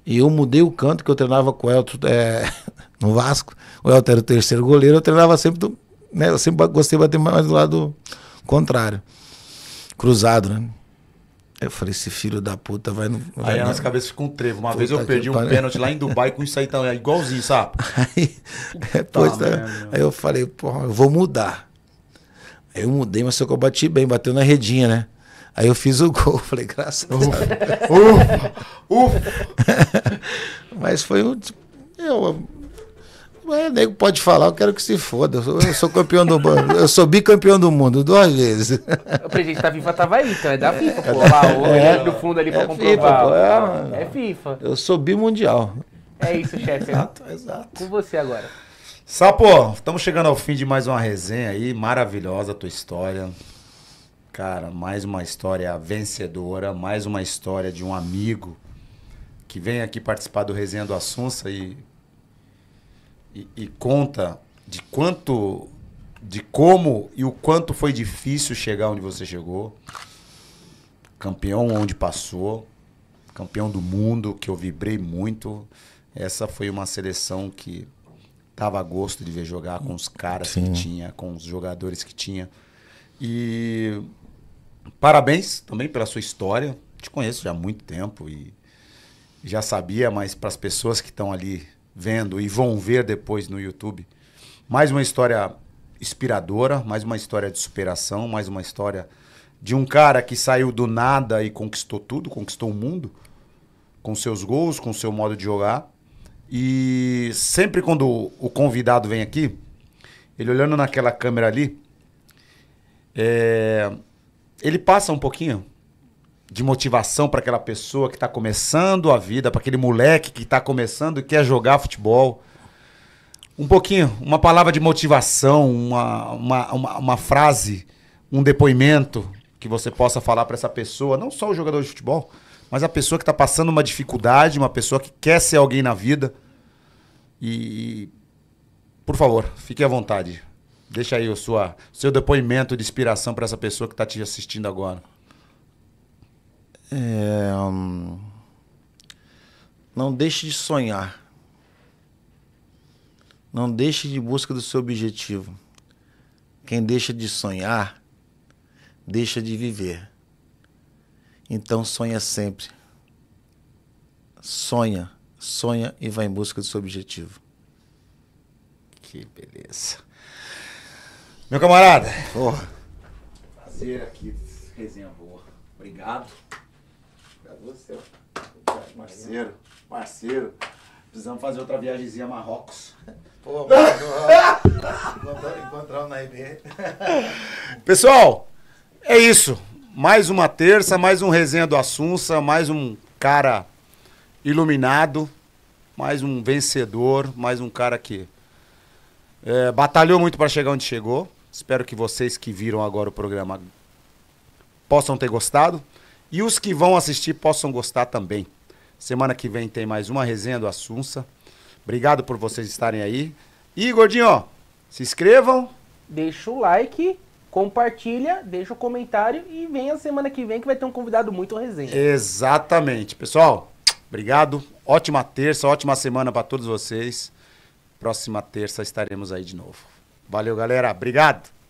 Speaker 2: E eu mudei o canto que eu treinava com o Elton é, no Vasco. O Elton era o terceiro goleiro, eu treinava sempre do. Né, eu sempre gostei de bater mais do lado contrário. Cruzado, né? Eu falei, esse filho da puta vai no. Vai aí nas não. cabeças
Speaker 1: com trevo. Uma puta vez eu perdi um pare... pênalti lá em Dubai com isso aí também, é igualzinho, sabe? Aí, depois, tá, né? aí eu falei,
Speaker 2: porra, eu vou mudar. Aí eu mudei, mas só que eu bati bem, bateu na redinha, né? Aí eu fiz o gol, falei, graças a Deus. Ufa, ufa. Mas foi um. Eu, é, nego pode falar, eu quero que se foda. Eu sou, eu sou campeão do mundo. Eu sou bicampeão do mundo duas vezes.
Speaker 4: O presidente da tá FIFA tava aí, então é da FIFA, pô. Lá, o é, é. do fundo ali é pra comprovar. FIFA, pô, é, é, FIFA.
Speaker 1: Eu sou bimundial.
Speaker 4: É isso, chefe. Exato, exato. Com você agora.
Speaker 1: Sapo, estamos chegando ao fim de mais uma resenha aí, maravilhosa a tua história. Cara, mais uma história vencedora, mais uma história de um amigo que vem aqui participar do Resenha do Assunça e, e, e conta de quanto, de como e o quanto foi difícil chegar onde você chegou. Campeão onde passou, campeão do mundo, que eu vibrei muito. Essa foi uma seleção que tava a gosto de ver jogar com os caras Sim. que tinha, com os jogadores que tinha. E Parabéns também pela sua história. Te conheço já há muito tempo e já sabia, mas para as pessoas que estão ali vendo e vão ver depois no YouTube, mais uma história inspiradora, mais uma história de superação, mais uma história de um cara que saiu do nada e conquistou tudo, conquistou o mundo com seus gols, com seu modo de jogar. E sempre quando o convidado vem aqui, ele olhando naquela câmera ali, é, ele passa um pouquinho de motivação para aquela pessoa que está começando a vida, para aquele moleque que está começando e quer jogar futebol? Um pouquinho, uma palavra de motivação, uma, uma, uma, uma frase, um depoimento que você possa falar para essa pessoa, não só o jogador de futebol, mas a pessoa que está passando uma dificuldade, uma pessoa que quer ser alguém na vida. E, por favor, fique à vontade. Deixa aí o sua, seu depoimento de inspiração para essa pessoa que está te assistindo agora.
Speaker 2: É, hum, não deixe de sonhar. Não deixe de busca do seu objetivo. Quem deixa de sonhar, deixa de viver. Então sonha sempre. Sonha, sonha e vai em busca do seu objetivo.
Speaker 1: Que beleza. Meu camarada. Porra. Prazer aqui, resenha boa. Obrigado. Obrigado você. parceiro. Parceiro. Precisamos fazer outra viagemzinha a Marrocos. Pô, mano, encontrar na IB. Pessoal, é isso. Mais uma terça, mais um resenha do Assunça, mais um cara iluminado, mais um vencedor, mais um cara que é, batalhou muito para chegar onde chegou. Espero que vocês que viram agora o programa possam ter gostado e os que vão assistir possam gostar também. Semana que vem tem mais uma resenha do Assunça. Obrigado por vocês estarem aí. E, Gordinho, se inscrevam. Deixa o like,
Speaker 4: compartilha, deixa o comentário e vem a semana que vem que vai ter um convidado muito resenha.
Speaker 1: Exatamente. Pessoal, obrigado. Ótima terça, ótima semana para todos vocês. Próxima terça estaremos aí de novo. Valeu, galera. Obrigado.